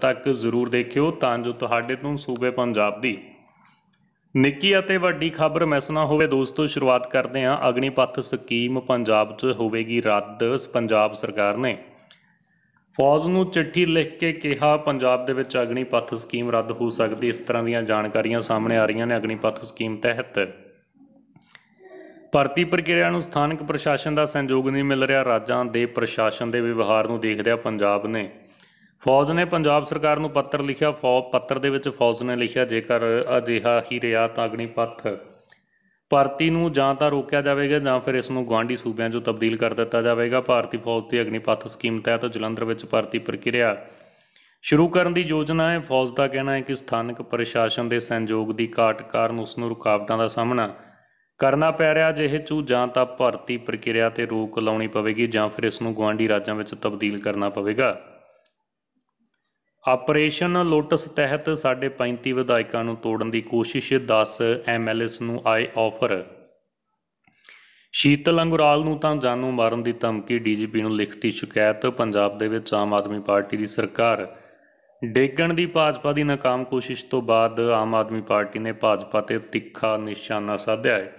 ਤੱਕ ਜ਼ਰੂਰ ਦੇਖਿਓ ਤਾਂ ਜੋ ਤੁਹਾਡੇ ਤੋਂ ਸੂਬੇ ਪੰਜਾਬ ਦੀ ਨਿੱਕੀ ਅਤੇ ਵੱਡੀ ਖਬਰ ਮਿਸ ਨਾ ਹੋਵੇ ਦੋਸਤੋ ਸ਼ੁਰੂਆਤ ਕਰਦੇ ਹਾਂ ਅਗਨੀਪੱਥ ਸਕੀਮ ਪੰਜਾਬ 'ਚ ਹੋਵੇਗੀ ਰੱਦ ਪੰਜਾਬ ਸਰਕਾਰ ਨੇ ਫੌਜ ਨੂੰ ਚਿੱਠੀ ਲਿਖ ਕੇ ਕਿਹਾ ਪੰਜਾਬ ਦੇ ਵਿੱਚ ਅਗਨੀਪੱਥ ਸਕੀਮ ਰੱਦ ਹੋ ਸਕਦੀ ਇਸ ਤਰ੍ਹਾਂ ਦੀਆਂ ਜਾਣਕਾਰੀਆਂ ਸਾਹਮਣੇ ਆ ਰਹੀਆਂ ਨੇ ਅਗਨੀਪੱਥ ਸਕੀਮ ਤਹਿਤ ਭਰਤੀ ਪ੍ਰਕਿਰਿਆ ਨੂੰ ਸਥਾਨਕ ਪ੍ਰਸ਼ਾਸਨ ਦਾ ਸਹਿਯੋਗ ਨਹੀਂ ਮਿਲ ਰਿਹਾ ਰਾਜਾਂ ਦੇ ਪ੍ਰਸ਼ਾਸਨ ਦੇ ਵਿਵਹਾਰ ਨੂੰ ਦੇਖਦਿਆਂ ਪੰਜਾਬ ਨੇ ਫੌਜ ਨੇ ਪੰਜਾਬ ਸਰਕਾਰ ਨੂੰ ਪੱਤਰ ਲਿਖਿਆ ਫੌਜ ਪੱਤਰ ਦੇ ਵਿੱਚ ਫੌਜ ਨੇ ਲਿਖਿਆ ਜੇਕਰ ਅਜਿਹਾ ਹੀ ਰਿਆ ਤਾਂ ਅਗਨੀਪੱਥ ਭਰਤੀ ਨੂੰ ਜਾਂ ਤਾਂ ਰੋਕਿਆ ਜਾਵੇਗਾ ਜਾਂ ਫਿਰ ਇਸ ਨੂੰ ਗਵਾਂਢੀ ਸੂਬਿਆਂ 'ਚੋਂ ਤਬਦੀਲ ਕਰ ਦਿੱਤਾ ਜਾਵੇਗਾ ਭਾਰਤੀ ਫੌਜ ਦੀ ਅਗਨੀਪੱਥ ਸਕੀਮ ਤਹਿਤ ਜਲੰਧਰ ਵਿੱਚ ਭਰਤੀ ਪ੍ਰਕਿਰਿਆ ਸ਼ੁਰੂ ਕਰਨ ਦੀ ਯੋਜਨਾ ਹੈ ਫੌਜ ਦਾ ਕਹਿਣਾ ਹੈ ਕਿ ਸਥਾਨਕ ਪ੍ਰਸ਼ਾਸਨ ਦੇ ਸਹਿਯੋਗ ਦੀ ਘਾਟ ਕਾਰਨ ਉਸ ਨੂੰ ਰੁਕਾਵਟਾਂ ਦਾ ਸਾਹਮਣਾ ਕਰਨਾ ਪੈ ਰਿਹਾ ਜਿਹੇ ਚੂ ਜਾਂ ਤਾਂ ਭਰਤੀ ਪ੍ਰਕਿਰਿਆ ਤੇ ਰੋਕ ਲਾਉਣੀ ਪਵੇਗੀ ਜਾਂ ਫਿਰ ਇਸ ਨੂੰ ਗਵਾਂਢੀ ਰਾਜਾਂ ਵਿੱਚ ਤਬਦੀਲ ਕਰਨਾ ਪਵੇਗਾ ਆਪਰੇਸ਼ਨ ਲੋਟਸ ਤਹਿਤ ਸਾਡੇ 35 ਵਿਧਾਇਕਾਂ ਨੂੰ ਤੋੜਨ ਦੀ ਕੋਸ਼ਿਸ਼ 10 ਐਮਐਲਐਸ ਨੂੰ ਆਏ ਆਫਰ ਸ਼ੀਤਲ ਅੰਗੁਰਾਲ ਨੂੰ ਤਾਂ ਜਾਨੋਂ ਮਾਰਨ ਦੀ ਧਮਕੀ ਡੀਜੀਪੀ ਨੂੰ ਲਿਖਤੀ ਸ਼ਿਕਾਇਤ ਪੰਜਾਬ ਦੇ ਵਿੱਚ ਆਮ ਆਦਮੀ ਪਾਰਟੀ ਦੀ ਸਰਕਾਰ ਡੇਗਣ ਦੀ ਭਾਜਪਾ ਦੀ ناکਾਮ ਕੋਸ਼ਿਸ਼ ਤੋਂ ਬਾਅਦ ਆਮ ਆਦਮੀ ਪਾਰਟੀ ਨੇ ਭਾਜਪਾ ਤੇ ਤਿੱਖਾ ਨਿਸ਼ਾਨਾ ਸਾਧਿਆ ਹੈ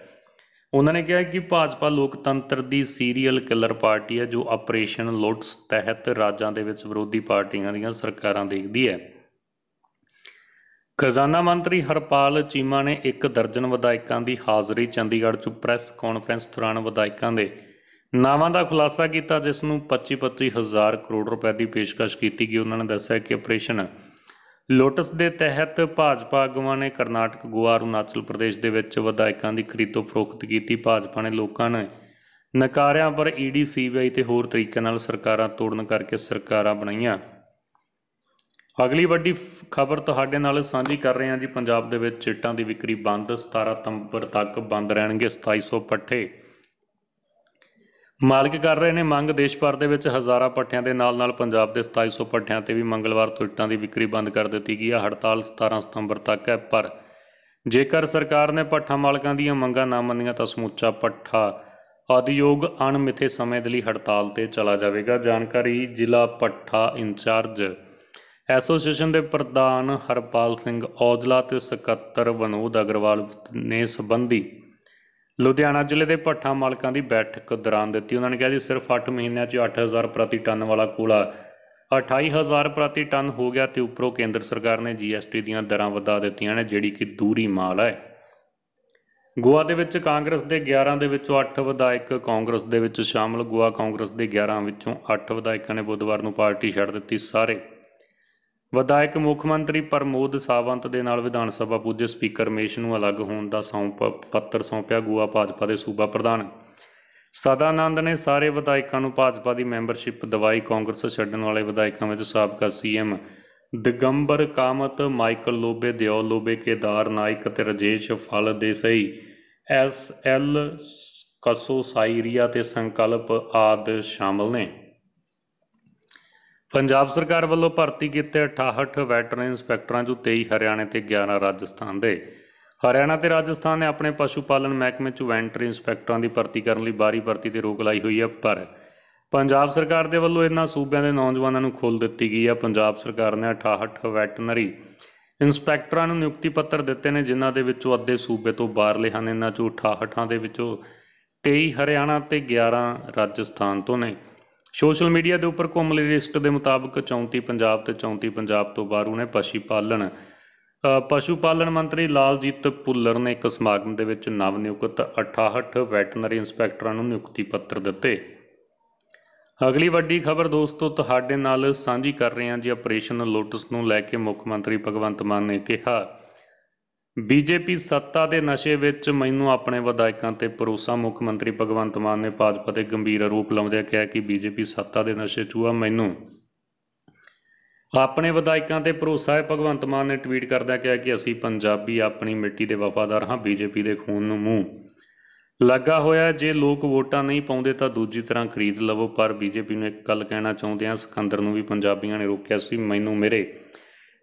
ਉਹਨਾਂ ਨੇ ਕਿਹਾ ਕਿ ਭਾਜਪਾ ਲੋਕਤੰਤਰ ਦੀ ਸੀਰੀਅਲ ਕਿਲਰ ਪਾਰਟੀ ਹੈ ਜੋ ਆਪਰੇਸ਼ਨ ਲੋਟਸ ਤਹਿਤ ਰਾਜਾਂ ਦੇ ਵਿੱਚ ਵਿਰੋਧੀ ਪਾਰਟੀਆਂ ਦੀਆਂ ਸਰਕਾਰਾਂ ਦੇਖਦੀ ਹੈ ਖਜ਼ਾਨਾ ਮੰਤਰੀ ਹਰਪਾਲ ਚੀਮਾ ਨੇ ਇੱਕ ਦਰਜਨ ਵਿਧਾਇਕਾਂ ਦੀ ਹਾਜ਼ਰੀ ਚੰਡੀਗੜ੍ਹ 'ਚ ਪ੍ਰੈਸ ਕਾਨਫਰੰਸ ਦੌਰਾਨ ਵਿਧਾਇਕਾਂ ਦੇ ਨਾਵਾਂ ਦਾ ਖੁਲਾਸਾ ਕੀਤਾ ਜਿਸ ਨੂੰ 25-25 ਹਜ਼ਾਰ ਕਰੋੜ ਰੁਪਏ ਦੀ ਪੇਸ਼ਕਸ਼ ਕੀਤੀ ਗਈ ਉਹਨਾਂ ਨੇ ਦੱਸਿਆ ਕਿ ਆਪਰੇਸ਼ਨ ਲੋਟਸ ਦੇ ਤਹਿਤ ਭਾਜਪਾ ਆਗੂਆਂ ਨੇ ਕਰਨਾਟਕ ਗੁਆਰ ਅਰੁਣਾਚਲ ਪ੍ਰਦੇਸ਼ ਦੇ ਵਿੱਚ ਵਿਧਾਇਕਾਂ ਦੀ ਖਰੀਦੋ ਫਰੋਖਤ ਕੀਤੀ ਭਾਜਪਾ ਨੇ ਲੋਕਾਂ ਨੇ ਨਕਾਰਿਆਂ ਪਰ ਈਡੀ ਸੀਬੀਆਈ ਤੇ ਹੋਰ ਤਰੀਕਿਆਂ ਨਾਲ ਸਰਕਾਰਾਂ ਤੋੜਨ ਕਰਕੇ ਸਰਕਾਰਾਂ ਬਣਾਈਆਂ ਅਗਲੀ ਵੱਡੀ ਖਬਰ ਤੁਹਾਡੇ ਨਾਲ ਸਾਂਝੀ ਕਰ ਰਹੇ ਹਾਂ ਜੀ ਪੰਜਾਬ ਦੇ ਵਿੱਚ ਚਿੱਟਾਂ ਦੀ ਵਿਕਰੀ ਬੰਦ 17 ਸਤੰਬਰ ਤੱਕ ਬੰਦ ਰਹਿਣਗੇ 2700 ਪੱਠੇ ਮਾਲਕ ਕਰ ਰਹੇ ਨੇ ਮੰਗ ਦੇਸ਼ ਭਰ ਦੇ ਵਿੱਚ ਹਜ਼ਾਰਾਂ ਪੱਠਿਆਂ ਦੇ ਨਾਲ-ਨਾਲ ਪੰਜਾਬ ਦੇ 2700 ਪੱਠਿਆਂ ਤੇ ਵੀ ਮੰਗਲਵਾਰ ਤੋਂ ਇੱਟਾਂ ਦੀ ਵਿਕਰੀ ਬੰਦ ਕਰ ਦਿੱਤੀ ਗਈ ਹੈ ਹੜਤਾਲ 17 ਸਤੰਬਰ ਤੱਕ ਹੈ ਪਰ ਜੇਕਰ ਸਰਕਾਰ ਨੇ ਪੱਠਾ ਮਾਲਕਾਂ ਦੀਆਂ ਮੰਗਾਂ ਨਾ ਮੰਨੀਆਂ ਤਾਂ ਸਮੁੱਚਾ ਪੱਠਾ ਉਦਯੋਗ ਅਣਮਿੱਥੇ ਸਮੇਂ ਦੇ ਲਈ ਹੜਤਾਲ ਤੇ ਚਲਾ ਜਾਵੇਗਾ ਜਾਣਕਾਰੀ ਜ਼ਿਲ੍ਹਾ ਪੱਠਾ ਇੰਚਾਰਜ ਐਸੋਸੀਏਸ਼ਨ ਦੇ ਪ੍ਰਧਾਨ ਹਰਪਾਲ ਸਿੰਘ ਔਜਲਾ ਤੇ ਸਕੱਤਰ ਵਿਨੋਦ ਅਗਰਵਾਲ ਨੇ ਸੰਬੰਧੀ ਲੁਧਿਆਣਾ ਜ਼ਿਲ੍ਹੇ ਦੇ ਭੱਠਾ ਮਾਲਕਾਂ ਦੀ ਬੈਠਕ ਦੌਰਾਨ ਦਿੱਤੀ ਉਹਨਾਂ ਨੇ ਕਿਹਾ ਜੀ ਸਿਰਫ 8 ਮਹੀਨਿਆਂ 'ਚ 8000 ਪ੍ਰਤੀ ਟਨ ਵਾਲਾ ਕੋਲਾ 28000 ਪ੍ਰਤੀ ਟਨ ਹੋ ਗਿਆ ਤੇ ਉੱਪਰੋਂ ਕੇਂਦਰ ਸਰਕਾਰ ਨੇ ਜੀਐਸਟੀ ਦੀਆਂ ਦਰਾਂ ਵਧਾ ਦਿੱਤੀਆਂ ਨੇ ਜਿਹੜੀ ਕਿ ਦੂਰੀ ਮਾਲ ਹੈ ਗੋਆ ਦੇ ਵਿੱਚ ਕਾਂਗਰਸ ਦੇ 11 ਦੇ ਵਿੱਚੋਂ 8 ਵਿਧਾਇਕ ਕਾਂਗਰਸ ਦੇ ਵਿੱਚ ਸ਼ਾਮਲ ਗੋਆ ਕਾਂਗਰਸ ਦੇ 11 ਵਿੱਚੋਂ 8 ਵਿਧਾਇਕਾਂ ਨੇ ਬੁੱਧਵਾਰ ਨੂੰ ਪਾਰਟੀ ਛੱਡ ਦਿੱਤੀ ਸਾਰੇ ਵਿਧਾਇਕ ਮੁੱਖ ਮੰਤਰੀ ਪ੍ਰਮੋਦ ਸਾਵੰਤ ਦੇ ਨਾਲ ਵਿਧਾਨ ਸਭਾ ਪੂਜੇ ਸਪੀਕਰ ਮੇਸ਼ ਨੂੰ ਅਲੱਗ ਹੋਣ ਦਾ ਸੌਂਪ ਪੱਤਰ ਸੌਂਪਿਆ ਗੂਆ ਭਾਜਪਾ ਦੇ ਸੂਬਾ ਪ੍ਰਧਾਨ ਸਦਾਨੰਦ ਨੇ ਸਾਰੇ ਵਿਧਾਇਕਾਂ ਨੂੰ ਭਾਜਪਾ ਦੀ ਮੈਂਬਰਸ਼ਿਪ ਦਵਾਈ ਕਾਂਗਰਸ ਛੱਡਣ ਵਾਲੇ ਵਿਧਾਇਕਾਂ ਵਿੱਚ ਸਾਬਕਾ ਸੀਐਮ ਦਿਗੰਬਰ ਕਾਮਤ ਮਾਈਕਲ ਲੋਬੇ ਦਿਓ ਲੋਬੇ ਕੇਦਾਰ ਨਾਇਕ ਤੇ ਰਜੇਸ਼ ਫਲ ਦੇ ਸਹੀ ਐਸ ਐਲ ਕਸੋ ਸਾਇਰੀਆ ਤੇ ਸੰਕਲਪ ਆਦ ਸ਼ਾਮਲ ਨੇ ਪੰਜਾਬ ਸਰਕਾਰ ਵੱਲੋਂ ਭਰਤੀ ਕੀਤੇ 68 ਵੈਟਰਨ ਇਨਸਪੈਕਟਰਾਂ ਜੋ 23 ਹਰਿਆਣੇ ਤੇ 11 ਰਾਜਸਥਾਨ ਦੇ ਹਰਿਆਣਾ ਤੇ ਰਾਜਸਥਾਨ ਨੇ ਆਪਣੇ ਪਸ਼ੂ ਪਾਲਣ ਮਹਿਕਮੇ 'ਚ ਵੈਟਰਨ ਇਨਸਪੈਕਟਰਾਂ ਦੀ ਭਰਤੀ ਕਰਨ ਲਈ ਬਾਰੀ ਭਰਤੀ ਤੇ ਰੋਕ ਲਾਈ ਹੋਈ ਹੈ ਪਰ ਪੰਜਾਬ ਸਰਕਾਰ ਦੇ ਵੱਲੋਂ ਇਹਨਾਂ ਸੂਬਿਆਂ ਦੇ ਨੌਜਵਾਨਾਂ ਨੂੰ ਖੋਲ ਦਿੱਤੀ ਗਈ ਹੈ ਪੰਜਾਬ ਸਰਕਾਰ ਨੇ 68 ਵੈਟਰਨਰੀ ਇਨਸਪੈਕਟਰਾਂ ਨੂੰ ਨਿਯੁਕਤੀ ਪੱਤਰ ਦਿੱਤੇ ਨੇ ਜਿਨ੍ਹਾਂ ਦੇ ਵਿੱਚੋਂ ਅੱਧੇ ਸੂਬੇ ਤੋਂ ਬਾਹਰਲੇ ਹਨ ਇਹਨਾਂ 'ਚੋਂ 68ਾਂ ਦੇ ਵਿੱਚੋਂ 23 ਹਰਿਆਣਾ ਤੇ 11 ਰਾਜਸਥਾਨ ਤੋਂ ਨੇ ਸੋਸ਼ਲ ਮੀਡੀਆ ਦੇ ਉੱਪਰ ਘੁੰਮਲੇ ਲਿਸਟ ਦੇ ਮੁਤਾਬਕ 34 ਪੰਜਾਬ ਤੇ 34 ਪੰਜਾਬ ਤੋਂ ਬਾਹਰ ਉਹਨੇ ਪਸ਼ੂ ਪਾਲਣ ਪਸ਼ੂ ਪਾਲਣ ਮੰਤਰੀ ਲਾਲਜੀਤ ਪੁੱਲਰ ਨੇ ਇੱਕ ਸਮਾਗਮ ਦੇ ਵਿੱਚ ਨਵ ਨਿਯੁਕਤ 68 ਵੈਟਰਨਰੀ ਇੰਸਪੈਕਟਰਾਂ ਨੂੰ ਨਿਯੁਕਤੀ ਪੱਤਰ ਦਿੱਤੇ ਅਗਲੀ ਵੱਡੀ ਖਬਰ ਦੋਸਤੋ ਤੁਹਾਡੇ ਨਾਲ ਸਾਂਝੀ ਕਰ ਰਹੇ ਹਾਂ ਜੀ ਆਪਰੇਸ਼ਨ ਲੋਟਸ ਨੂੰ ਲੈ ਕੇ ਮੁੱਖ ਮੰਤਰੀ ਭਗਵੰਤ ਮਾਨ ਨੇ ਕਿਹਾ ਬੀਜੇਪੀ ਸੱਤਾ ਦੇ ਨਸ਼ੇ ਵਿੱਚ ਮੈਨੂੰ ਆਪਣੇ ਵਿਧਾਇਕਾਂ ਤੇ ਭਰੋਸਾ ਮੁੱਖ ਮੰਤਰੀ ਭਗਵੰਤ ਮਾਨ ਨੇ ਭਾਜਪਾ ਦੇ ਗੰਭੀਰ ਆਰੋਪ ਲਾਉਂਦਿਆਂ ਕਿਹਾ ਕਿ ਬੀਜੇਪੀ ਸੱਤਾ ਦੇ ਨਸ਼ੇ 'ਚ ਆ ਮੈਨੂੰ ਆਪਣੇ ਵਿਧਾਇਕਾਂ ਤੇ ਭਰੋਸਾ ਹੈ ਭਗਵੰਤ ਮਾਨ ਨੇ ਟਵੀਟ ਕਰਦਿਆਂ ਕਿਹਾ ਕਿ ਅਸੀਂ ਪੰਜਾਬੀ ਆਪਣੀ ਮਿੱਟੀ ਦੇ ਵਫਾਦਾਰ ਹਾਂ ਬੀਜੇਪੀ ਦੇ ਖੂਨ ਨੂੰ ਮੂੰਹ ਲੱਗਾ ਹੋਇਆ ਜੇ ਲੋਕ ਵੋਟਾਂ ਨਹੀਂ ਪਾਉਂਦੇ ਤਾਂ ਦੂਜੀ ਤਰ੍ਹਾਂ ਖਰੀਦ ਲਵੋ ਪਰ ਬੀਜੇਪੀ ਨੂੰ ਇੱਕ ਗੱਲ ਕਹਿਣਾ ਚਾਹੁੰਦੇ ਹਾਂ ਸਿਕੰਦਰ ਨੂੰ ਵੀ ਪੰਜਾਬੀਆਂ ਨੇ ਰੋਕਿਆ ਸੀ ਮੈਨੂੰ ਮੇਰੇ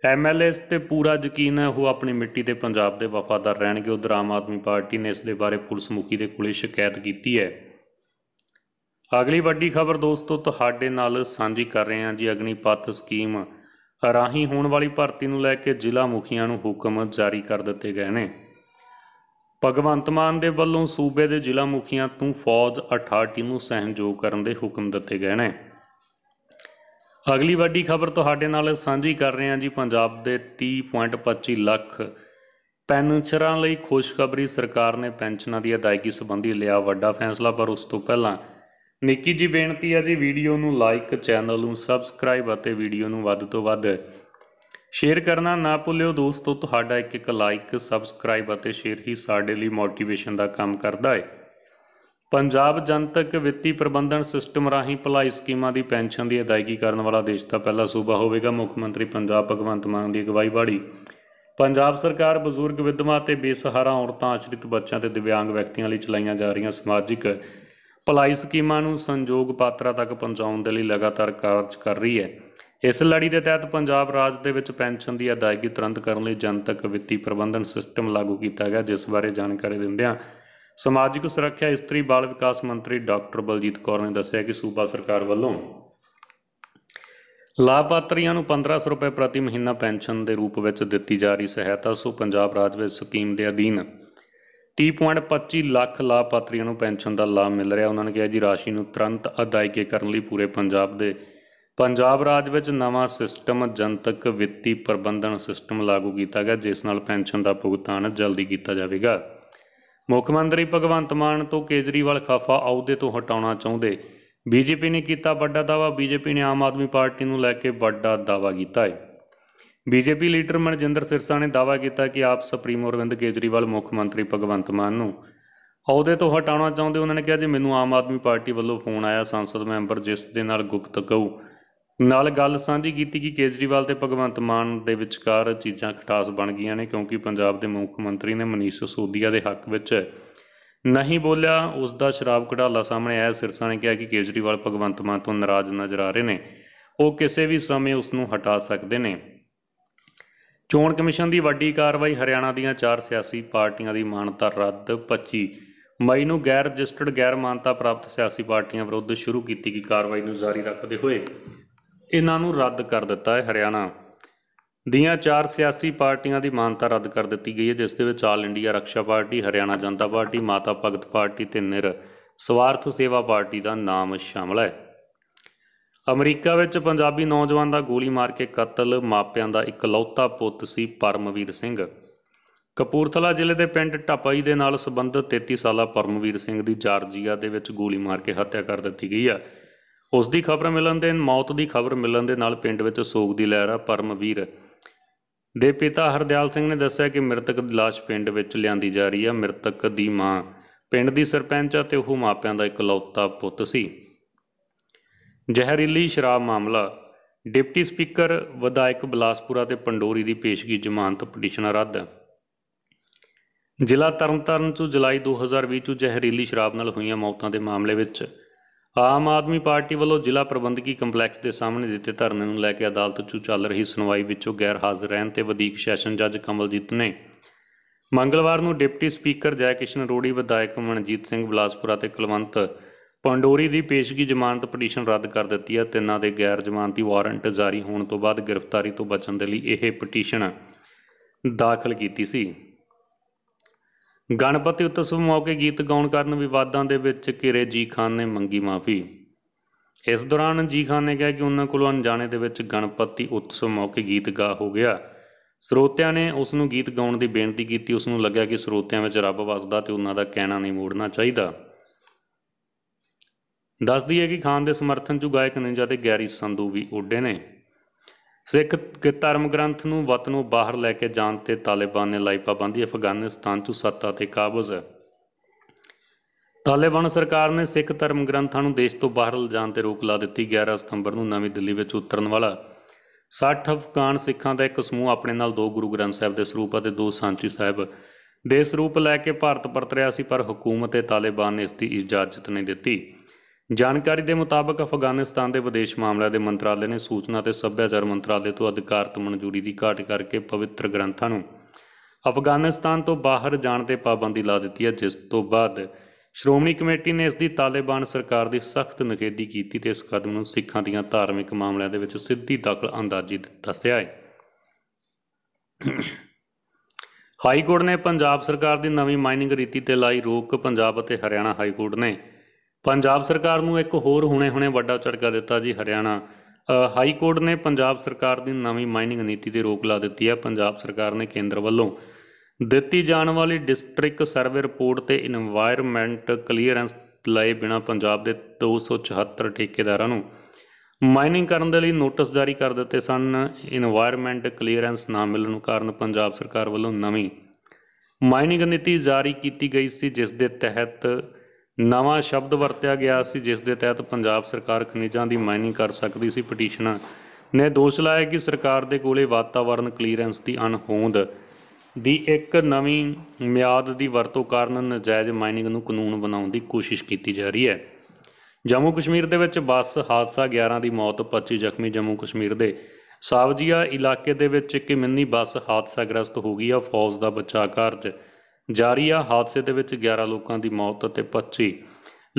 ਐਮਐਲਏਸ ਤੇ ਪੂਰਾ ਯਕੀਨ ਹੈ ਉਹ ਆਪਣੀ ਮਿੱਟੀ ਤੇ ਪੰਜਾਬ ਦੇ ਵਫਾਦਾਰ ਰਹਿਣਗੇ ਉਧਰ ਆਮ ਆਦਮੀ ਪਾਰਟੀ ਨੇ ਇਸ ਦੇ ਬਾਰੇ ਪੁਲਿਸ ਮੁਖੀ ਦੇ ਕੋਲੇ ਸ਼ਿਕਾਇਤ ਕੀਤੀ ਹੈ ਅਗਲੀ ਵੱਡੀ ਖਬਰ ਦੋਸਤੋ ਤੁਹਾਡੇ ਨਾਲ ਸਾਂਝੀ ਕਰ ਰਹੇ ਹਾਂ ਜੀ ਅਗਨੀਪਤ ਸਕੀਮ ਰਾਹੀਂ ਹੋਣ ਵਾਲੀ ਭਰਤੀ ਨੂੰ ਲੈ ਕੇ ਜ਼ਿਲ੍ਹਾ ਮੁਖੀਆਂ ਨੂੰ ਹੁਕਮ ਜਾਰੀ ਕਰ ਦਿੱਤੇ ਗਏ ਨੇ ਭਗਵੰਤ ਮਾਨ ਦੇ ਵੱਲੋਂ ਸੂਬੇ ਦੇ ਜ਼ਿਲ੍ਹਾ ਮੁਖੀਆਂ ਤੋਂ ਫੌਜ ਅਥਾਰਟੀ ਨੂੰ ਸਹਿਯੋਗ ਕਰਨ ਦੇ ਹੁਕਮ ਦਿੱਤੇ ਗਏ ਨੇ ਅਗਲੀ ਵੱਡੀ ਖਬਰ ਤੁਹਾਡੇ ਨਾਲ ਸਾਂਝੀ ਕਰ ਰਹੇ ਹਾਂ ਜੀ ਪੰਜਾਬ ਦੇ 30.25 ਲੱਖ ਪੈਨਸ਼ਨਰਾਂ ਲਈ ਖੁਸ਼ਖਬਰੀ ਸਰਕਾਰ ਨੇ ਪੈਨਸ਼ਨਾਂ ਦੀ ਅਦਾਇਗੀ ਸੰਬੰਧੀ ਲਿਆ ਵੱਡਾ ਫੈਸਲਾ ਪਰ ਉਸ ਤੋਂ ਪਹਿਲਾਂ ਨਿੱਕੀ ਜੀ ਬੇਨਤੀ ਹੈ ਜੀ ਵੀਡੀਓ ਨੂੰ ਲਾਈਕ ਚੈਨਲ ਨੂੰ ਸਬਸਕ੍ਰਾਈਬ ਅਤੇ ਵੀਡੀਓ ਨੂੰ ਵੱਧ ਤੋਂ ਵੱਧ ਸ਼ੇਅਰ ਕਰਨਾ ਨਾ ਭੁੱਲਿਓ ਦੋਸਤੋ ਤੁਹਾਡਾ ਇੱਕ ਇੱਕ ਲਾਈਕ ਸਬਸਕ੍ਰਾਈਬ ਅਤੇ ਸ਼ੇਅਰ ਹੀ ਸਾਡੇ ਲਈ ਮੋਟੀਵੇਸ਼ਨ ਦਾ ਕੰਮ ਕਰਦਾ ਹੈ ਪੰਜਾਬ ਜਨਤਕ ਵਿੱਤੀ ਪ੍ਰਬੰਧਨ ਸਿਸਟਮ ਰਾਹੀਂ ਭਲਾਈ ਸਕੀਮਾਂ ਦੀ ਪੈਨਸ਼ਨ ਦੀ ਅਦਾਇਗੀ ਕਰਨ ਵਾਲਾ ਦੇਸ਼ ਦਾ ਪਹਿਲਾ ਸੂਬਾ ਹੋਵੇਗਾ ਮੁੱਖ ਮੰਤਰੀ ਪੰਜਾਬ ਭਗਵੰਤ ਮਾਨ ਦੀ ਅਗਵਾਈ ਵਾਲੀ ਪੰਜਾਬ ਸਰਕਾਰ ਬਜ਼ੁਰਗ ਵਿਧਵਾ ਤੇ ਬੇਸਹਾਰਾ ਔਰਤਾਂ ਆਸ਼ਰਿਤ ਬੱਚਿਆਂ ਤੇ ਦਿਵਿਆਂਗ ਵਿਅਕਤੀਆਂ ਲਈ ਚਲਾਈਆਂ ਜਾ ਰਹੀਆਂ ਸਮਾਜਿਕ ਭਲਾਈ ਸਕੀਮਾਂ ਨੂੰ ਸੰਯੋਗ ਪਾਤਰਾ ਤੱਕ ਪਹੁੰਚਾਉਣ ਦੇ ਲਈ ਲਗਾਤਾਰ ਕਾਰਜ ਕਰ ਰਹੀ ਹੈ ਇਸ ਲੜੀ ਦੇ ਤਹਿਤ ਪੰਜਾਬ ਰਾਜ ਦੇ ਵਿੱਚ ਪੈਨਸ਼ਨ ਦੀ ਅਦਾਇਗੀ ਤੁਰੰਤ ਕਰਨ ਲਈ ਜਨਤਕ ਵਿੱਤੀ ਪ੍ਰਬੰਧਨ ਸਿਸਟਮ ਲਾਗੂ ਕੀਤਾ ਗਿਆ ਜਿਸ ਬਾਰੇ ਜਾਣਕਾਰੀ ਦਿੰਦਿਆਂ ਸਮਾਜਿਕ ਸੁਰੱਖਿਆ ਇਸਤਰੀ ਬਾਲ ਵਿਕਾਸ ਮੰਤਰੀ ਡਾਕਟਰ ਬਲਜੀਤ ਕੌਰ ਨੇ ਦੱਸਿਆ ਕਿ ਸੂਬਾ ਸਰਕਾਰ ਵੱਲੋਂ ਲਾਭਪਾਤਰੀਆਂ ਨੂੰ 1500 ਰੁਪਏ ਪ੍ਰਤੀ ਮਹੀਨਾ ਪੈਨਸ਼ਨ ਦੇ ਰੂਪ ਵਿੱਚ ਦਿੱਤੀ ਜਾ ਰਹੀ ਸਹਾਇਤਾ ਸੋ ਪੰਜਾਬ ਰਾਜ ਵਿੱਚ ਸਕੀਮ ਦੇ ਅਧੀਨ 30.25 ਲੱਖ ਲਾਭਪਾਤਰੀਆਂ ਨੂੰ ਪੈਨਸ਼ਨ ਦਾ ਲਾਭ ਮਿਲ ਰਿਹਾ ਉਹਨਾਂ ਨੇ ਕਿਹਾ ਜੀ ਰਾਸ਼ੀ ਨੂੰ ਤੁਰੰਤ ਅਦਾਇਗੀ ਕਰਨ ਲਈ ਪੂਰੇ ਪੰਜਾਬ ਦੇ ਪੰਜਾਬ ਰਾਜ ਵਿੱਚ ਨਵਾਂ ਸਿਸਟਮ ਜਨਤਕ ਵਿੱਤੀ ਪ੍ਰਬੰਧਨ ਸਿਸਟਮ ਲਾਗੂ ਕੀਤਾ ਗਿਆ ਜਿਸ ਨਾਲ ਪੈਨਸ਼ਨ ਦਾ ਭੁਗਤਾਨ ਜਲਦੀ ਕੀਤਾ ਜਾਵੇਗਾ ਮੁੱਖ ਮੰਤਰੀ ਭਗਵੰਤ ਮਾਨ ਤੋਂ ਕੇਜਰੀਵਾਲ ਖਾਫਾ ਅਹੁਦੇ ਤੋਂ ਹਟਾਉਣਾ ਚਾਹੁੰਦੇ ਬੀਜੇਪੀ ਨੇ ਕੀਤਾ ਵੱਡਾ ਦਾਵਾ ਬੀਜੇਪੀ ਨੇ ਆਮ ਆਦਮੀ ਪਾਰਟੀ ਨੂੰ ਲੈ ਕੇ ਵੱਡਾ ਦਾਵਾ ਕੀਤਾ ਹੈ ਬੀਜੇਪੀ ਲੀਡਰ ਮਨਜਿੰਦਰ ਸਿਰਸਾ ਨੇ ਦਾਵਾ ਕੀਤਾ ਕਿ ਆਪ ਸੁਪਰੀਮ ਅਰਵਿੰਦ ਕੇਜਰੀਵਾਲ ਮੁੱਖ ਮੰਤਰੀ ਭਗਵੰਤ ਮਾਨ ਨੂੰ ਅਹੁਦੇ ਤੋਂ ਹਟਾਉਣਾ ਚਾਹੁੰਦੇ ਉਹਨਾਂ ਨੇ ਕਿਹਾ ਜੀ ਮੈਨੂੰ ਆਮ ਆਦਮੀ ਪਾਰਟੀ ਵੱਲੋਂ ਫੋਨ ਆਇਆ ਸੰਸਦ ਮੈਂਬਰ ਜਿਸ ਦੇ ਨਾਲ ਗੁਪਤ ਕਹੂ ਨਾਲ ਗੱਲ ਸਾਂਝੀ ਕੀਤੀ ਕਿ ਕੇਜਰੀਵਾਲ ਤੇ ਭਗਵੰਤ ਮਾਨ ਦੇ ਵਿਚਕਾਰ ਚੀਜ਼ਾਂ ਖਟਾਸ ਬਣ ਗਈਆਂ ਨੇ ਕਿਉਂਕਿ ਪੰਜਾਬ ਦੇ ਮੁੱਖ ਮੰਤਰੀ ਨੇ ਮਨੀਸ਼ ਸੋਦੀਆ ਦੇ ਹੱਕ ਵਿੱਚ ਨਹੀਂ ਬੋਲਿਆ ਉਸ ਦਾ ਸ਼ਰਾਬ ਘਟਾਲਾ ਸਾਹਮਣੇ ਆਇਆ ਸਿਰਸਾ ਨੇ ਕਿਹਾ ਕਿ ਕੇਜਰੀਵਾਲ ਭਗਵੰਤ ਮਾਨ ਤੋਂ ਨਾਰਾਜ਼ ਨਜ਼ਰ ਆ ਰਹੇ ਨੇ ਉਹ ਕਿਸੇ ਵੀ ਸਮੇਂ ਉਸ ਨੂੰ ਹਟਾ ਸਕਦੇ ਨੇ ਚੋਣ ਕਮਿਸ਼ਨ ਦੀ ਵੱਡੀ ਕਾਰਵਾਈ ਹਰਿਆਣਾ ਦੀਆਂ ਚਾਰ ਸਿਆਸੀ ਪਾਰਟੀਆਂ ਦੀ ਮਾਨਤਾ ਰੱਦ 25 ਮਈ ਨੂੰ ਗੈਰ ਰਜਿਸਟਰਡ ਗੈਰ ਮਾਨਤਾ ਪ੍ਰਾਪਤ ਸਿਆਸੀ ਪਾਰਟੀਆਂ ਵਿਰੁੱਧ ਸ਼ੁਰੂ ਕੀਤੀ ਗਈ ਕਾਰਵਾਈ ਨੂੰ ਜਾਰੀ ਰੱਖਦੇ ਹੋਏ ਇਹਨਾਂ ਨੂੰ ਰੱਦ ਕਰ ਦਿੱਤਾ ਹੈ ਹਰਿਆਣਾ ਦੀਆਂ ਚਾਰ ਸਿਆਸੀ ਪਾਰਟੀਆਂ ਦੀ ਮਾਨਤਾ ਰੱਦ ਕਰ ਦਿੱਤੀ ਗਈ ਹੈ ਜਿਸ ਦੇ ਵਿੱਚ all India Rakhiya party Haryana Janata party Mata Bhagat party ਤੇ ਨਿਰ ਸਵਾਰਥ ਸੇਵਾ ਪਾਰਟੀ ਦਾ ਨਾਮ ਸ਼ਾਮਲ ਹੈ ਅਮਰੀਕਾ ਵਿੱਚ ਪੰਜਾਬੀ ਨੌਜਵਾਨ ਦਾ ਗੋਲੀ ਮਾਰ ਕੇ ਕਤਲ ਮਾਪਿਆਂ ਦਾ ਇਕਲੌਤਾ ਪੁੱਤ ਸੀ ਪਰਮਵੀਰ ਸਿੰਘ ਕਪੂਰਥਲਾ ਜ਼ਿਲ੍ਹੇ ਦੇ ਪਿੰਡ ਟੱਪਾਈ ਦੇ ਨਾਲ ਸਬੰਧਤ 33 ਸਾਲਾ ਪਰਮਵੀਰ ਸਿੰਘ ਦੀ ਜਾਰਜੀਆ ਦੇ ਵਿੱਚ ਗੋਲੀ ਮਾਰ ਕੇ ਹੱਤਿਆ ਕਰ ਦਿੱਤੀ ਗਈ ਹੈ ਉਸ ਦੀ ਖਬਰ ਮਿਲਣ ਦੇ ਮੌਤ ਦੀ ਖਬਰ ਮਿਲਣ ਦੇ ਨਾਲ ਪਿੰਡ ਵਿੱਚ ਸੋਗ ਦੀ ਲਹਿਰ ਆ ਪਰਮਵੀਰ ਦੇ ਪਿਤਾ ਹਰਦਿਆਲ ਸਿੰਘ ਨੇ ਦੱਸਿਆ ਕਿ ਮ੍ਰਿਤਕ ਦੀ লাশ ਪਿੰਡ ਵਿੱਚ ਲਿਆਂਦੀ ਜਾ ਰਹੀ ਆ ਮ੍ਰਿਤਕ ਦੀ ਮਾਂ ਪਿੰਡ ਦੀ ਸਰਪੰਚ ਤੇ ਉਹ ਮਾਪਿਆਂ ਦਾ ਇਕਲੌਤਾ ਪੁੱਤ ਸੀ ਜ਼ਹਿਰੀਲੀ ਸ਼ਰਾਬ ਮਾਮਲਾ ਡਿਪਟੀ ਸਪੀਕਰ ਵਿਧਾਇਕ ਬਲਾਸਪੁਰਾ ਤੇ ਪੰਡੋਰੀ ਦੀ ਪੇਸ਼ਗੀ ਜ਼ਮਾਨਤ ਪਟੀਸ਼ਨ ਰੱਦ ਜ਼ਿਲ੍ਹਾ ਤਰਨਤਾਰਨ ਤੋਂ ਜੁਲਾਈ 2020 ਚ ਜ਼ਹਿਰੀਲੀ ਸ਼ਰਾਬ ਨਾਲ ਹੋਈਆਂ ਮੌਤਾਂ ਦੇ ਮਾਮਲੇ ਵਿੱਚ ਆਮ ਆਦਮੀ ਪਾਰਟੀ ਵੱਲੋਂ ਜ਼ਿਲ੍ਹਾ ਪ੍ਰਬੰਧਕੀ ਕੰਪਲੈਕਸ ਦੇ ਸਾਹਮਣੇ ਦਿੱਤੇ ਧਰਨੇ ਨੂੰ ਲੈ ਕੇ ਅਦਾਲਤ 'ਚ ਚੱਲ ਰਹੀ ਸੁਣਵਾਈ ਵਿੱਚੋਂ ਗੈਰ ਹਾਜ਼ਰ ਰਹਿਣ ਤੇ ਵਧੀਕ ਸੈਸ਼ਨ ਜੱਜ ਕਮਲਜੀਤ ਨੇ ਮੰਗਲਵਾਰ ਨੂੰ ਡਿਪਟੀ ਸਪੀਕਰ ਜੈ ਕਿਸ਼ਨ ਰੋੜੀ ਵਿਧਾਇਕ ਮਨਜੀਤ ਸਿੰਘ ਬਲਾਸਪੁਰਾ ਤੇ ਕੁਲਵੰਤ ਪੰਡੋਰੀ ਦੀ ਪੇਸ਼ਗੀ ਜ਼ਮਾਨਤ ਪਟੀਸ਼ਨ ਰੱਦ ਕਰ ਦਿੱਤੀ ਹੈ ਤਿੰਨਾਂ ਦੇ ਗੈਰ ਜ਼ਮਾਨਤੀ ਵਾਰੰਟ ਜਾਰੀ ਹੋਣ ਤੋਂ ਬਾਅਦ ਗ੍ਰਿਫਤਾਰੀ ਤੋਂ ਬਚਣ ਦੇ ਲਈ ਇਹ ਪਟੀਸ਼ਨ ਦਾਖਲ ਕੀਤੀ ਸੀ ਗਣਪਤੀ ਉਤਸਵ ਮੌਕੇ ਗੀਤ ਗਾਉਣ ਕਾਰਨ ਵਿਵਾਦਾਂ ਦੇ ਵਿੱਚ ਕਿਰੇ ਜੀ ਖਾਨ ਨੇ ਮੰਗੀ ਮਾਫੀ ਇਸ ਦੌਰਾਨ ਜੀ ਖਾਨ ਨੇ ਕਿਹਾ ਕਿ ਉਹਨਾਂ ਕੋਲ ਅਣਜਾਣੇ ਦੇ ਵਿੱਚ ਗਣਪਤੀ ਉਤਸਵ ਮੌਕੇ ਗੀਤ ਗਾ ਹੋ ਗਿਆ ਸਰੋਤਿਆਂ ਨੇ ਉਸ ਨੂੰ ਗੀਤ ਗਾਉਣ ਦੀ ਬੇਨਤੀ ਕੀਤੀ ਉਸ ਨੂੰ ਲੱਗਿਆ ਕਿ ਸਰੋਤਿਆਂ ਵਿੱਚ ਰੱਬ ਵਸਦਾ ਤੇ ਉਹਨਾਂ ਦਾ ਕਹਿਣਾ ਨਹੀਂ ਮੋੜਨਾ ਚਾਹੀਦਾ ਦੱਸਦੀ ਹੈ ਕਿ ਖਾਨ ਦੇ ਸਮਰਥਨ 'ਚ ਗਾਇਕ ਨੇ ਤੇ ਗੈਰੀ ਸੰਧੂ ਵੀ ਉੱਡੇ ਨੇ ਸਿੱਖ ਧਰਮ ਗ੍ਰੰਥ ਨੂੰ ਵਤਨੋਂ ਬਾਹਰ ਲੈ ਕੇ ਜਾਣ ਤੇ ਤਾਲਿਬਾਨ ਨੇ ਲਾਈ ਪਾਬੰਦੀ ਅਫਗਾਨਿਸਤਾਨ ਤੋਂ ਸੱਤਾ ਤੇ ਕਾਬਜ਼ ਹੈ ਤਾਲਿਬਾਨ ਸਰਕਾਰ ਨੇ ਸਿੱਖ ਧਰਮ ਗ੍ਰੰਥਾਂ ਨੂੰ ਦੇਸ਼ ਤੋਂ ਬਾਹਰ ਲਿਜਾਣ ਤੇ ਰੋਕ ਲਾ ਦਿੱਤੀ 11 ਸਤੰਬਰ ਨੂੰ ਨਵੀਂ ਦਿੱਲੀ ਵਿੱਚ ਉਤਰਨ ਵਾਲਾ 60 ਅਫਗਾਨ ਸਿੱਖਾਂ ਦਾ ਇੱਕ ਸਮੂਹ ਆਪਣੇ ਨਾਲ ਦੋ ਗੁਰੂ ਗ੍ਰੰਥ ਸਾਹਿਬ ਦੇ ਸਰੂਪ ਅਤੇ ਦੋ ਸਾਂਚੀ ਸਾਹਿਬ ਦੇ ਸਰੂਪ ਲੈ ਕੇ ਭਾਰਤ ਪਰਤ ਰਿਹਾ ਸੀ ਪਰ ਹਕੂਮਤ ਤੇ ਤਾਲਿਬਾਨ ਨੇ ਇਸ ਦੀ ਇਜਾਜ਼ਤ ਨਹੀਂ ਦਿੱਤੀ ਜਾਣਕਾਰੀ ਦੇ ਮੁਤਾਬਕ ਅਫਗਾਨਿਸਤਾਨ ਦੇ ਵਿਦੇਸ਼ ਮਾਮਲਿਆਂ ਦੇ ਮੰਤਰਾਲੇ ਨੇ ਸੂਚਨਾ ਤੇ ਸੱਭਿਆਚਾਰ ਮੰਤਰਾਲੇ ਤੋਂ ਅਧਿਕਾਰਤ ਮਨਜ਼ੂਰੀ ਦੀ ਘਾਟ ਕਰਕੇ ਪਵਿੱਤਰ ਗ੍ਰੰਥਾਂ ਨੂੰ ਅਫਗਾਨਿਸਤਾਨ ਤੋਂ ਬਾਹਰ ਜਾਣ ਤੇ ਪਾਬੰਦੀ ਲਾ ਦਿੱਤੀ ਹੈ ਜਿਸ ਤੋਂ ਬਾਅਦ ਸ਼੍ਰੋਮਣੀ ਕਮੇਟੀ ਨੇ ਇਸ ਦੀ ਤਾਲਿਬਾਨ ਸਰਕਾਰ ਦੀ ਸਖਤ ਨਿਖੇਧੀ ਕੀਤੀ ਤੇ ਇਸ ਕਦਮ ਨੂੰ ਸਿੱਖਾਂ ਦੀਆਂ ਧਾਰਮਿਕ ਮਾਮਲਿਆਂ ਦੇ ਵਿੱਚ ਸਿੱਧੀ ਦਖਲ ਅੰਦਾਜ਼ੀ ਦੱਸਿਆ ਹੈ ਹਾਈ ਕੋਰਟ ਨੇ ਪੰਜਾਬ ਸਰਕਾਰ ਦੀ ਨਵੀਂ ਮਾਈਨਿੰਗ ਰੀਤੀ ਤੇ ਲਾਈ ਰੋਕ ਪੰਜਾਬ ਅਤੇ ਹਰਿਆਣਾ ਹਾਈ ਕੋਰਟ ਨੇ ਪੰਜਾਬ ਸਰਕਾਰ ਨੂੰ ਇੱਕ ਹੋਰ ਹੁਣੇ-ਹੁਣੇ ਵੱਡਾ ਝਟਕਾ ਦਿੱਤਾ ਜੀ ਹਰਿਆਣਾ ਹਾਈ ਕੋਰਟ ਨੇ ਪੰਜਾਬ ਸਰਕਾਰ ਦੀ ਨਵੀਂ ਮਾਈਨਿੰਗ ਨੀਤੀ ਤੇ ਰੋਕ ਲਾ ਦਿੱਤੀ ਹੈ ਪੰਜਾਬ ਸਰਕਾਰ ਨੇ ਕੇਂਦਰ ਵੱਲੋਂ ਦਿੱਤੀ ਜਾਣ ਵਾਲੀ ਡਿਸਟ੍ਰਿਕਟ ਸਰਵੇ ਰਿਪੋਰਟ ਤੇ এনवायरमेंट ਕਲੀਅਰੈਂਸ ਲਏ ਬਿਨਾ ਪੰਜਾਬ ਦੇ 274 ਠੇਕੇਦਾਰਾਂ ਨੂੰ ਮਾਈਨਿੰਗ ਕਰਨ ਦੇ ਲਈ ਨੋਟਿਸ ਜਾਰੀ ਕਰ ਦਿੱਤੇ ਸਨ এনवायरमेंट ਕਲੀਅਰੈਂਸ ਨਾ ਮਿਲਣ ਕਾਰਨ ਪੰਜਾਬ ਸਰਕਾਰ ਵੱਲੋਂ ਨਵੀਂ ਮਾਈਨਿੰਗ ਨੀਤੀ ਜਾਰੀ ਕੀਤੀ ਗਈ ਸੀ ਜਿਸ ਦੇ ਤਹਿਤ ਨਵਾਂ ਸ਼ਬਦ ਵਰਤਿਆ ਗਿਆ ਸੀ ਜਿਸ ਦੇ ਤਹਿਤ ਪੰਜਾਬ ਸਰਕਾਰ ਖਣਿਜਾਂ ਦੀ ਮਾਈਨਿੰਗ ਕਰ ਸਕਦੀ ਸੀ ਪਟੀਸ਼ਨਾਂ ਨੇ ਦੋਸ਼ ਲਾਇਆ ਕਿ ਸਰਕਾਰ ਦੇ ਕੋਲੇ ਵਾਤਾਵਰਣ ਕਲੀਅਰੈਂਸ ਦੀ ਅਣਹੋਂਦ ਦੀ ਇੱਕ ਨਵੀਂ ਮਿਆਦ ਦੀ ਵਰਤੋਂ ਕਾਰਨ ਨਜਾਇਜ਼ ਮਾਈਨਿੰਗ ਨੂੰ ਕਾਨੂੰਨ ਬਣਾਉਣ ਦੀ ਕੋਸ਼ਿਸ਼ ਕੀਤੀ ਜਾ ਰਹੀ ਹੈ ਜੰਮੂ ਕਸ਼ਮੀਰ ਦੇ ਵਿੱਚ ਬੱਸ ਹਾਦਸਾ 11 ਦੀ ਮੌਤ 25 ਜ਼ਖਮੀ ਜੰਮੂ ਕਸ਼ਮੀਰ ਦੇ ਸਾਵਜੀਆ ਇਲਾਕੇ ਦੇ ਵਿੱਚ ਇੱਕ ਮਿੰਨੀ ਬੱਸ ਹਾਦਸਾਗ੍ਰਸਤ ਹੋ ਗਈ ਆ ਫੌਜ ਦਾ ਬਚਾਅ ਕਾਰਜ ਜਾਰੀਆ ਹਾਦਸੇ ਦੇ ਵਿੱਚ 11 ਲੋਕਾਂ ਦੀ ਮੌਤ ਅਤੇ 25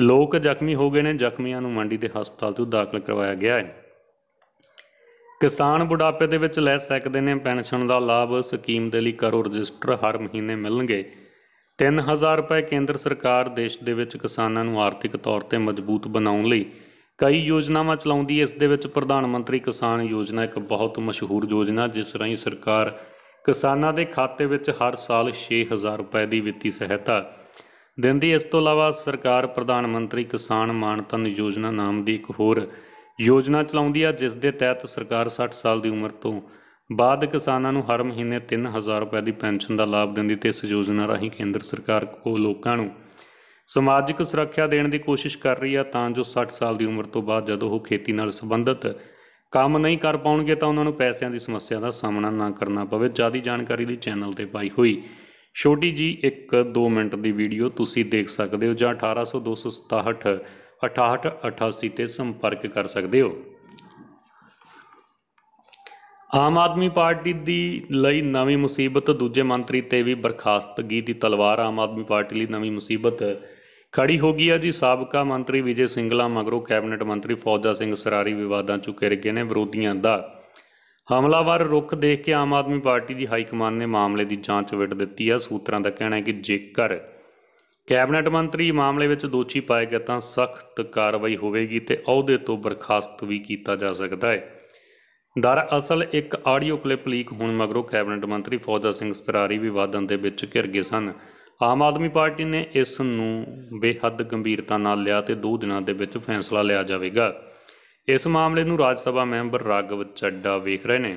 ਲੋਕ ਜ਼ਖਮੀ ਹੋ ਗਏ ਨੇ ਜ਼ਖਮੀਆਂ ਨੂੰ ਮੰਡੀ ਦੇ ਹਸਪਤਾਲ ਤੋਂ ਦਾਖਲ ਕਰਵਾਇਆ ਗਿਆ ਹੈ ਕਿਸਾਨ ਬੁਢਾਪੇ ਦੇ ਵਿੱਚ ਲੈ ਸਕਦੇ ਨੇ ਪੈਨਸ਼ਨ ਦਾ ਲਾਭ ਸਕੀਮ ਦੇ ਲਈ ਕਰੋ ਰਜਿਸਟਰ ਹਰ ਮਹੀਨੇ ਮਿਲਣਗੇ 3000 ਰੁਪਏ ਕੇਂਦਰ ਸਰਕਾਰ ਦੇਸ਼ ਦੇ ਵਿੱਚ ਕਿਸਾਨਾਂ ਨੂੰ ਆਰਥਿਕ ਤੌਰ ਤੇ ਮਜ਼ਬੂਤ ਬਣਾਉਣ ਲਈ ਕਈ ਯੋਜਨਾਵਾਂ ਚਲਾਉਂਦੀ ਹੈ ਇਸ ਦੇ ਵਿੱਚ ਪ੍ਰਧਾਨ ਮੰਤਰੀ ਕਿਸਾਨ ਯੋਜਨਾ ਇੱਕ ਬਹੁਤ ਮਸ਼ਹੂਰ ਯੋਜਨਾ ਜਿਸ ਰਾਹੀਂ ਸਰਕਾਰ ਕਿਸਾਨਾਂ ਦੇ ਖਾਤੇ ਵਿੱਚ ਹਰ ਸਾਲ 6000 ਰੁਪਏ ਦੀ ਵਿੱਤੀ ਸਹਾਇਤਾ ਦਿੰਦੀ ਇਸ ਤੋਂ ਇਲਾਵਾ ਸਰਕਾਰ ਪ੍ਰਧਾਨ ਮੰਤਰੀ ਕਿਸਾਨ ਮਾਨਤਨ ਯੋਜਨਾ ਨਾਮ ਦੀ ਇੱਕ ਹੋਰ ਯੋਜਨਾ ਚਲਾਉਂਦੀ ਹੈ ਜਿਸ ਦੇ ਤਹਿਤ ਸਰਕਾਰ 60 ਸਾਲ ਦੀ ਉਮਰ ਤੋਂ ਬਾਅਦ ਕਿਸਾਨਾਂ ਨੂੰ ਹਰ ਮਹੀਨੇ 3000 ਰੁਪਏ ਦੀ ਪੈਨਸ਼ਨ ਦਾ ਲਾਭ ਦਿੰਦੀ ਤੇ ਇਸ ਯੋਜਨਾ ਰਾਹੀਂ ਕੇਂਦਰ ਸਰਕਾਰ ਕੋ ਲੋਕਾਂ ਨੂੰ ਸਮਾਜਿਕ ਸੁਰੱਖਿਆ ਦੇਣ ਦੀ ਕੋਸ਼ਿਸ਼ ਕਰ ਰਹੀ ਹੈ ਤਾਂ ਜੋ 60 ਸਾਲ ਦੀ ਉਮਰ ਤੋਂ ਬਾਅਦ ਜਦੋਂ ਉਹ ਖੇਤੀ ਨਾਲ ਸੰਬੰਧਿਤ ਕੰਮ ਨਹੀਂ ਕਰ ਪਾਉਣਗੇ ਤਾਂ ਉਹਨਾਂ ਨੂੰ ਪੈਸਿਆਂ ਦੀ ਸਮੱਸਿਆ ਦਾ ਸਾਹਮਣਾ ਨਾ ਕਰਨਾ ਪਵੇ ਜਿਆਦੀ ਜਾਣਕਾਰੀ ਲਈ ਚੈਨਲ ਤੇ ਪਾਈ ਹੋਈ ਛੋਟੀ ਜੀ ਇੱਕ 2 ਮਿੰਟ ਦੀ ਵੀਡੀਓ ਤੁਸੀਂ ਦੇਖ ਸਕਦੇ ਹੋ ਜਾਂ 18267 6888 ਤੇ ਸੰਪਰਕ ਕਰ ਸਕਦੇ ਹੋ ਆਮ ਆਦਮੀ ਪਾਰਟੀ ਦੀ ਲਈ ਨਵੀਂ ਮੁਸੀਬਤ ਦੂਜੇ ਮੰਤਰੀ ਤੇ ਵੀ ਬਰਖਾਸਤਗੀ ਦੀ ਤਲਵਾਰ ਆਮ ਆਦਮੀ ਪਾਰਟੀ ਲਈ ਨਵੀਂ ਮੁਸੀਬਤ ਖੜੀ ਹੋ ਗਈ ਆ ਜੀ ਸਾਬਕਾ ਮੰਤਰੀ ਵਿਜੇ ਸਿੰਗਲਾ ਮਗਰੋਂ ਕੈਬਨਿਟ ਮੰਤਰੀ ਫੌਜਾ ਸਿੰਘ ਸਰਾਰੀ ਵਿਵਾਦਾਂ ਚ ਘਿਰ ਗਏ ਨੇ ਵਿਰੋਧੀਆਂ ਦਾ ਹਮਲਾਵਰ ਰੁਖ ਦੇਖ ਕੇ ਆਮ ਆਦਮੀ ਪਾਰਟੀ ਦੀ ਹਾਈ ਕਮਾਨ ਨੇ ਮਾਮਲੇ ਦੀ ਜਾਂਚ ਵਿੱਟ ਦਿੱਤੀ ਆ ਸੂਤਰਾਂ ਦਾ ਕਹਿਣਾ ਹੈ ਕਿ ਜੇਕਰ ਕੈਬਨਿਟ ਮੰਤਰੀ ਮਾਮਲੇ ਵਿੱਚ ਦੋਸ਼ੀ ਪਾਏ ਗਏ ਤਾਂ ਸਖਤ ਕਾਰਵਾਈ ਹੋਵੇਗੀ ਤੇ ਅਹੁਦੇ ਤੋਂ ਬਰਖਾਸਤ ਵੀ ਕੀਤਾ ਜਾ ਸਕਦਾ ਹੈ ਦਰ ਅਸਲ ਇੱਕ ਆਡੀਓ ਕਲਿੱਪ ਲੀਕ ਹੋਣ ਮਗਰੋਂ ਕੈਬਨਿਟ ਮੰਤਰੀ ਫੌਜਾ ਸਿੰਘ ਸਤਰਾਰੀ ਵਿਵਾਦਾਂ ਦੇ ਵਿੱਚ ਘਿਰ ਗਏ ਸਨ ਆਮ ਆਦਮੀ ਪਾਰਟੀ ਨੇ ਇਸ ਨੂੰ ਬੇਹੱਦ ਗੰਭੀਰਤਾ ਨਾਲ ਲਿਆ ਤੇ 2 ਦਿਨਾਂ ਦੇ ਵਿੱਚ ਫੈਸਲਾ ਲਿਆ ਜਾਵੇਗਾ ਇਸ ਮਾਮਲੇ ਨੂੰ ਰਾਜ ਸਭਾ ਮੈਂਬਰ ਰਾਗਵ ਚੱਡਾ ਵੇਖ ਰਹੇ ਨੇ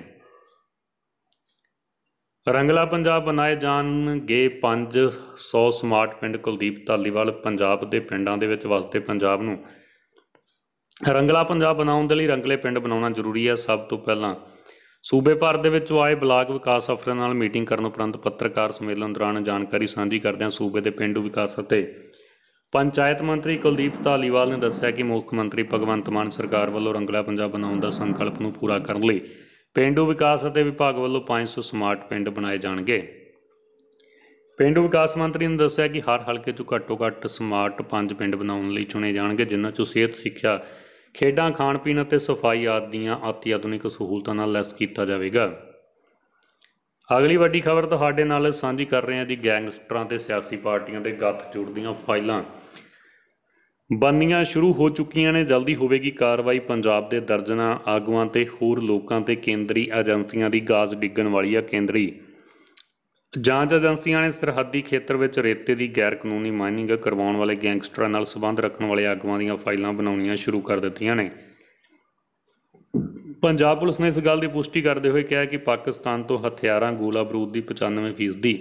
ਰੰਗਲਾ ਪੰਜਾਬ ਬਣਾਏ ਜਾਣਗੇ 500 ਸਮਾਰਟ ਪਿੰਡ ਕੁਲਦੀਪ ਧਾਲੀਵਾਲ ਪੰਜਾਬ ਦੇ ਪਿੰਡਾਂ ਦੇ ਵਿੱਚ ਵਸਦੇ ਪੰਜਾਬ ਨੂੰ ਰੰਗਲਾ ਪੰਜਾਬ ਬਣਾਉਣ ਦੇ ਲਈ ਰੰਗਲੇ ਪਿੰਡ ਬਣਾਉਣਾ ਜ਼ਰੂਰੀ ਹੈ ਸਭ ਤੋਂ ਪਹਿਲਾਂ ਸੂਬੇ ਭਰ ਦੇ ਵਿੱਚ ਆਏ ਬਲਾਕ ਵਿਕਾਸ ਅਫਸਰਾਂ ਨਾਲ ਮੀਟਿੰਗ ਕਰਨ ਉਪਰੰਤ ਪੱਤਰਕਾਰ ਸੰਮੇਲਨ ਦੌਰਾਨ ਜਾਣਕਾਰੀ ਸਾਂਝੀ ਕਰਦਿਆਂ ਸੂਬੇ ਦੇ ਪਿੰਡੂ ਵਿਕਾਸ ਅਤੇ ਪੰਚਾਇਤ ਮੰਤਰੀ ਕੁਲਦੀਪ ਧਾਲੀਵਾਲ ਨੇ ਦੱਸਿਆ ਕਿ ਮੁੱਖ ਮੰਤਰੀ ਭਗਵੰਤ ਮਾਨ ਸਰਕਾਰ ਵੱਲੋਂ ਰੰਗਲਾ ਪੰਜਾਬ ਬਣਾਉਣ ਦਾ ਸੰਕਲਪ ਨੂੰ ਪੂਰਾ ਕਰਨ ਲਈ ਪਿੰਡੂ ਵਿਕਾਸ ਅਤੇ ਵਿਭਾਗ ਵੱਲੋਂ 500 ਸਮਾਰਟ ਪਿੰਡ ਬਣਾਏ ਜਾਣਗੇ ਪਿੰਡੂ ਵਿਕਾਸ ਮੰਤਰੀ ਨੇ ਦੱਸਿਆ ਕਿ ਹਰ ਹਲਕੇ 'ਚ ਘੱਟੋ-ਘੱਟ ਸਮਾਰਟ 5 ਪਿੰਡ ਬਣਾਉਣ ਲਈ ਚੁਣੇ ਜਾਣਗੇ ਜਿਨ੍ਹਾਂ 'ਚੋਂ ਸਿਹਤ ਸਿੱਖਿਆ ਖੇਡਾਂ ਖਾਣ ਪੀਣ ਅਤੇ ਸਫਾਈ ਆਦਿ ਦੀਆਂ ਅਤੀ ਆਧੁਨਿਕ ਸਹੂਲਤਾਂ ਨਾਲ ਲੈਸ ਕੀਤਾ ਜਾਵੇਗਾ ਅਗਲੀ ਵੱਡੀ ਖਬਰ ਤੁਹਾਡੇ ਨਾਲ ਸਾਂਝੀ ਕਰ ਰਹੇ ਹਾਂ ਜੀ ਗੈਂਗਸਟਰਾਂ ਤੇ ਸਿਆਸੀ ਪਾਰਟੀਆਂ ਦੇ ਗੱਥ ਜੁੜਦੀਆਂ ਫਾਈਲਾਂ ਬੰਨੀਆਂ ਸ਼ੁਰੂ ਹੋ ਚੁੱਕੀਆਂ ਨੇ ਜਲਦੀ ਹੋਵੇਗੀ ਕਾਰਵਾਈ ਪੰਜਾਬ ਦੇ ਦਰਜਨਾ ਆਗੂਆਂ ਤੇ ਹੋਰ ਲੋਕਾਂ ਤੇ ਕੇਂਦਰੀ ਏਜੰਸੀਆਂ ਦੀ ਗਾਜ਼ ਡਿੱਗਣ ਵਾਲੀ ਆ ਕੇਂਦਰੀ ਜਾਂਚ ਏਜੰਸੀਆਂ ਨੇ ਸਰਹੱਦੀ ਖੇਤਰ ਵਿੱਚ ਰੇਤੇ ਦੀ ਗੈਰ ਕਾਨੂੰਨੀ ਮਾਈਨਿੰਗ ਕਰਵਾਉਣ ਵਾਲੇ ਗੈਂਗਸਟਰਾਂ ਨਾਲ ਸਬੰਧ ਰੱਖਣ ਵਾਲੇ ਆਗੂਆਂ ਦੀਆਂ ਫਾਈਲਾਂ ਬਣਾਉਣੀਆਂ ਸ਼ੁਰੂ ਕਰ ਦਿੱਤੀਆਂ ਨੇ ਪੰਜਾਬ ਪੁਲਿਸ ਨੇ ਇਸ ਗੱਲ ਦੀ ਪੁਸ਼ਟੀ ਕਰਦੇ ਹੋਏ ਕਿਹਾ ਕਿ ਪਾਕਿਸਤਾਨ ਤੋਂ ਹਥਿਆਰਾਂ ਗੋਲਾ ਬਰੂਦ ਦੀ 95% ਦੀ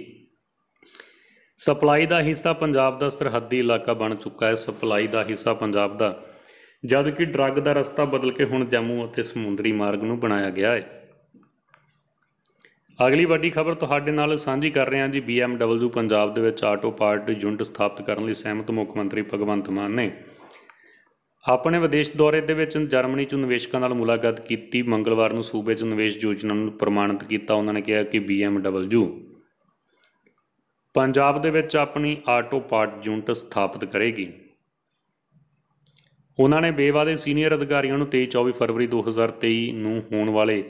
ਸਪਲਾਈ ਦਾ ਹਿੱਸਾ ਪੰਜਾਬ ਦਾ ਸਰਹੱਦੀ ਇਲਾਕਾ ਬਣ ਚੁੱਕਾ ਹੈ ਸਪਲਾਈ ਦਾ ਹਿੱਸਾ ਪੰਜਾਬ ਦਾ ਜਦ ਕਿ ਡਰੱਗ ਦਾ ਰਸਤਾ ਬਦਲ ਕੇ ਹੁਣ ਜੰਮੂ ਅਤੇ ਸਮੁੰਦਰੀ ਮਾਰਗ ਨੂੰ ਬਣਾਇਆ ਗਿਆ ਹੈ ਅਗਲੀ ਵੱਡੀ ਖਬਰ ਤੁਹਾਡੇ ਨਾਲ ਸਾਂਝੀ ਕਰ ਰਹੇ ਹਾਂ ਜੀ BMW ਪੰਜਾਬ ਦੇ ਵਿੱਚ ਆਟੋ ਪਾਰਟ ਯੂਨਿਟ ਸਥਾਪਿਤ ਕਰਨ ਲਈ ਸਹਿਮਤ ਮੁੱਖ ਮੰਤਰੀ ਭਗਵੰਤ ਮਾਨ ਨੇ ਆਪਣੇ ਵਿਦੇਸ਼ ਦੌਰੇ ਦੇ ਵਿੱਚ ਜਰਮਨੀ 'ਚ ਨਿਵੇਸ਼ਕਾਂ ਨਾਲ ਮੁਲਾਕਾਤ ਕੀਤੀ ਮੰਗਲਵਾਰ ਨੂੰ ਸੂਬੇ 'ਚ ਨਿਵੇਸ਼ ਯੋਜਨਾ ਨੂੰ ਪ੍ਰਮਾਣਿਤ ਕੀਤਾ ਉਹਨਾਂ ਨੇ ਕਿਹਾ ਕਿ BMW ਪੰਜਾਬ ਦੇ ਵਿੱਚ ਆਪਣੀ ਆਟੋ ਪਾਰਟ ਯੂਨਿਟ ਸਥਾਪਿਤ ਕਰੇਗੀ ਉਹਨਾਂ ਨੇ ਬੇਵਾਦੇ ਸੀਨੀਅਰ ਅਧਿਕਾਰੀਆਂ ਨੂੰ 23 24 ਫਰਵਰੀ 2023 ਨੂੰ ਹੋਣ ਵਾਲੇ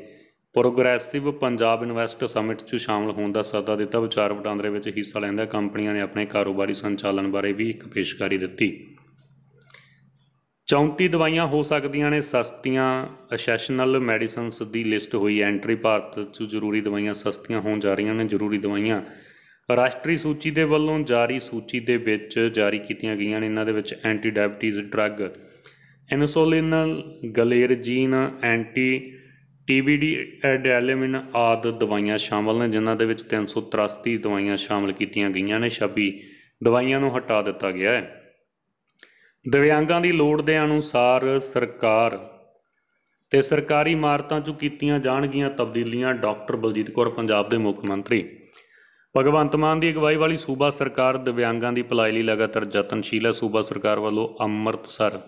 ਪ੍ਰੋਗਰੈਸਿਵ ਪੰਜਾਬ ਇਨਵੈਸਟ ਸਮਿਟ 'ਚ ਸ਼ਾਮਲ ਹੋਣ ਦਾ ਸੱਦਾ ਦਿੱਤਾ ਵਿਚਾਰ ਵਟਾਂਦਰੇ ਵਿੱਚ ਹਿੱਸਾ ਲੈਂਦਾ ਕੰਪਨੀਆਂ ਨੇ ਆਪਣੇ ਕਾਰੋਬਾਰੀ ਸੰਚਾਲਨ ਬਾਰੇ ਵੀ ਇੱਕ ਪੇਸ਼ਕਾਰੀ ਦਿੱਤੀ 34 ਦਵਾਈਆਂ ਹੋ ਸਕਦੀਆਂ ਨੇ ਸਸਤੀਆਂ ਅਸੈਸ਼ਨਲ ਮੈਡੀਸਿਨਸ ਦੀ ਲਿਸਟ ਹੋਈ ਐਂਟਰੀ ਭਾਰਤ 'ਚ ਜ਼ਰੂਰੀ ਦਵਾਈਆਂ ਸਸਤੀਆਂ ਹੋਣ ਜਾ ਰਹੀਆਂ ਨੇ ਜ਼ਰੂਰੀ ਦਵਾਈਆਂ ਰਾਸ਼ਟਰੀ ਸੂਚੀ ਦੇ ਵੱਲੋਂ ਜਾਰੀ ਸੂਚੀ ਦੇ ਵਿੱਚ ਜਾਰੀ ਕੀਤੀਆਂ ਗਈਆਂ ਨੇ ਇਹਨਾਂ ਦੇ ਵਿੱਚ anti diabetes drug insulin glargine anti ਟੀਬੀਡੀ ਐਡੈਲਮਿਨ ਆਦ ਦਵਾਈਆਂ ਸ਼ਾਮਲ ਨੇ ਜਿਨ੍ਹਾਂ ਦੇ ਵਿੱਚ 383 ਦਵਾਈਆਂ ਸ਼ਾਮਲ ਕੀਤੀਆਂ ਗਈਆਂ ਨੇ ਸ਼ਾਬੀ ਦਵਾਈਆਂ ਨੂੰ ਹਟਾ ਦਿੱਤਾ ਗਿਆ ਹੈ ਦਿਵਿਆਂਗਾਂ ਦੀ ਲੋੜ ਦੇ ਅਨੁਸਾਰ ਸਰਕਾਰ ਤੇ ਸਰਕਾਰੀ ਇਮਾਰਤਾਂ 'ਚ ਕੀਤੀਆਂ ਜਾਣਗੀਆਂ ਤਬਦੀਲੀਆਂ ਡਾਕਟਰ ਬਲਜੀਤ ਕੌਰ ਪੰਜਾਬ ਦੇ ਮੁੱਖ ਮੰਤਰੀ ਭਗਵੰਤ ਮਾਨ ਦੀ ਅਗਵਾਈ ਵਾਲੀ ਸੂਬਾ ਸਰਕਾਰ ਦਿਵਿਆਂਗਾਂ ਦੀ ਭਲਾਈ ਲਈ ਲਗਾਤਾਰ ਯਤਨਸ਼ੀਲ ਹੈ ਸੂਬਾ ਸਰਕਾਰ ਵੱਲੋਂ ਅੰਮ੍ਰਿਤਸਰ